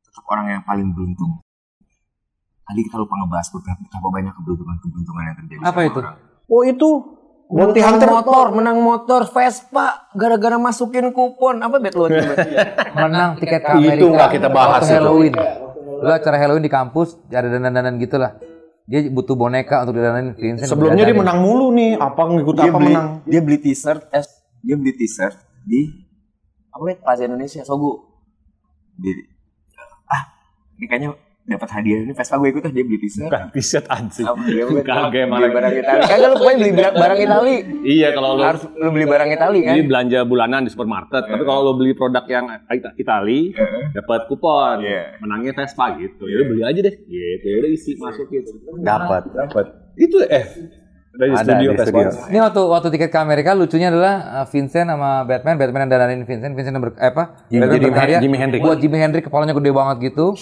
tetap orang yang paling beruntung tadi kita lupa ngebahas beberapa banyak keberuntungan keberuntungan yang terjadi apa itu orang. oh itu Bounty Hunter motor, menang motor Vespa gara-gara masukin kupon apa bet lo menang tiket ke Amerika itu nggak kita bahas itu. Halloween lu acara Halloween di kampus ada dandanan gitulah dia butuh boneka untuk dandanan Vincent sebelumnya dia menang mulu nih apa ngikut apa menang dia beli t-shirt dia beli t-shirt di apa ya Plaza Indonesia Sogo di ah ini kayaknya dapat hadiah ini Vespa gue ikut dia beli t-shirt bukan t-shirt anjing oh, bukan kagak emang beli barang Itali kan lu pokoknya beli barang Itali iya kalau lu harus lu beli barang Itali kan ini belanja bulanan di supermarket tapi kalau lu beli produk yang Itali yeah. dapat kupon iya. menangnya Vespa gitu yeah. ya beli aja deh gitu ya udah isi masuk gitu dapat dapat itu eh dari ada studio, di studio. Ini waktu waktu tiket ke Amerika lucunya adalah eh, Vincent sama Batman, Batman yang danain Vincent, Vincent yang ber, eh, apa? Jim, Batman Jimmy, berkarya. Jimi Hendrix. Buat Jimi Hendrix kepalanya gede banget gitu.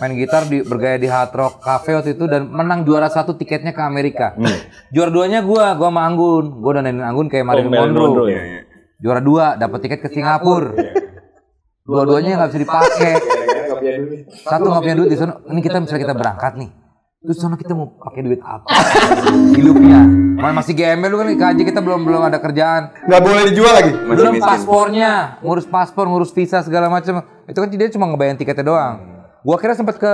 Main gitar di bergaya di Hard Rock Cafe waktu itu dan menang juara satu tiketnya ke Amerika. Hmm. Eh, juara duanya gua, gua sama Anggun. Gua danain Anggun kayak Marilyn oh, Monroe. Monroe ya, ya. Juara dua dapat tiket ke Singapura. Iya. Dua-duanya nggak bisa dipakai. Iya, iya, satu nggak punya duit di sana. Ini kita misalnya kita berangkat nih terus sana kita mau pakai duit apa hidupnya mana masih gembel lu kan kaji kita belum belum ada kerjaan nggak boleh dijual lagi masih belum paspornya ngurus paspor ngurus visa segala macam itu kan dia cuma ngebayar tiketnya doang hmm. gua kira sempat ke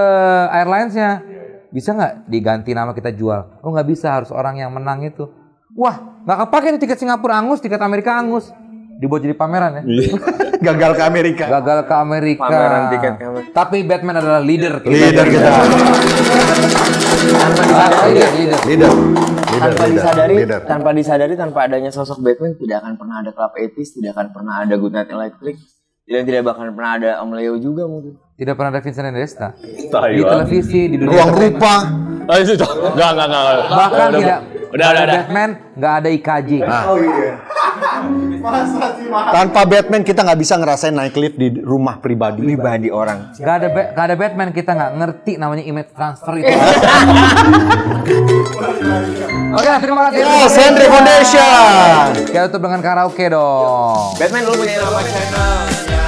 airlinesnya bisa nggak diganti nama kita jual oh nggak bisa harus orang yang menang itu wah nggak kepake tiket Singapura angus tiket Amerika angus dibuat jadi pameran ya iya. gagal ke Amerika. Gagal ke Amerika. Pameran tiket Tapi Batman adalah leader kita. Leader kita. Tanpa disadari, Tanpa disadari, tanpa adanya sosok Batman tidak akan pernah ada Club Etis, tidak akan pernah ada Good Night Electric, dan tidak akan pernah ada Om Leo juga mungkin. Tidak pernah ada Vincent Desta. Di televisi, di dunia. Ruang rupa. Oh, itu enggak, enggak, enggak. Bahkan tidak udah, udah, udah. Batman nggak ada IKJ. Ah. Oh iya. Masa sih Tanpa Batman kita nggak bisa ngerasain naik lift di rumah pribadi. Pribadi orang. Gak ada gak ada Batman kita nggak ngerti namanya image transfer itu. Oke, terima kasih. Yes, ya, Henry Foundation. Kita tutup dengan karaoke dong. Batman lu punya nama channel.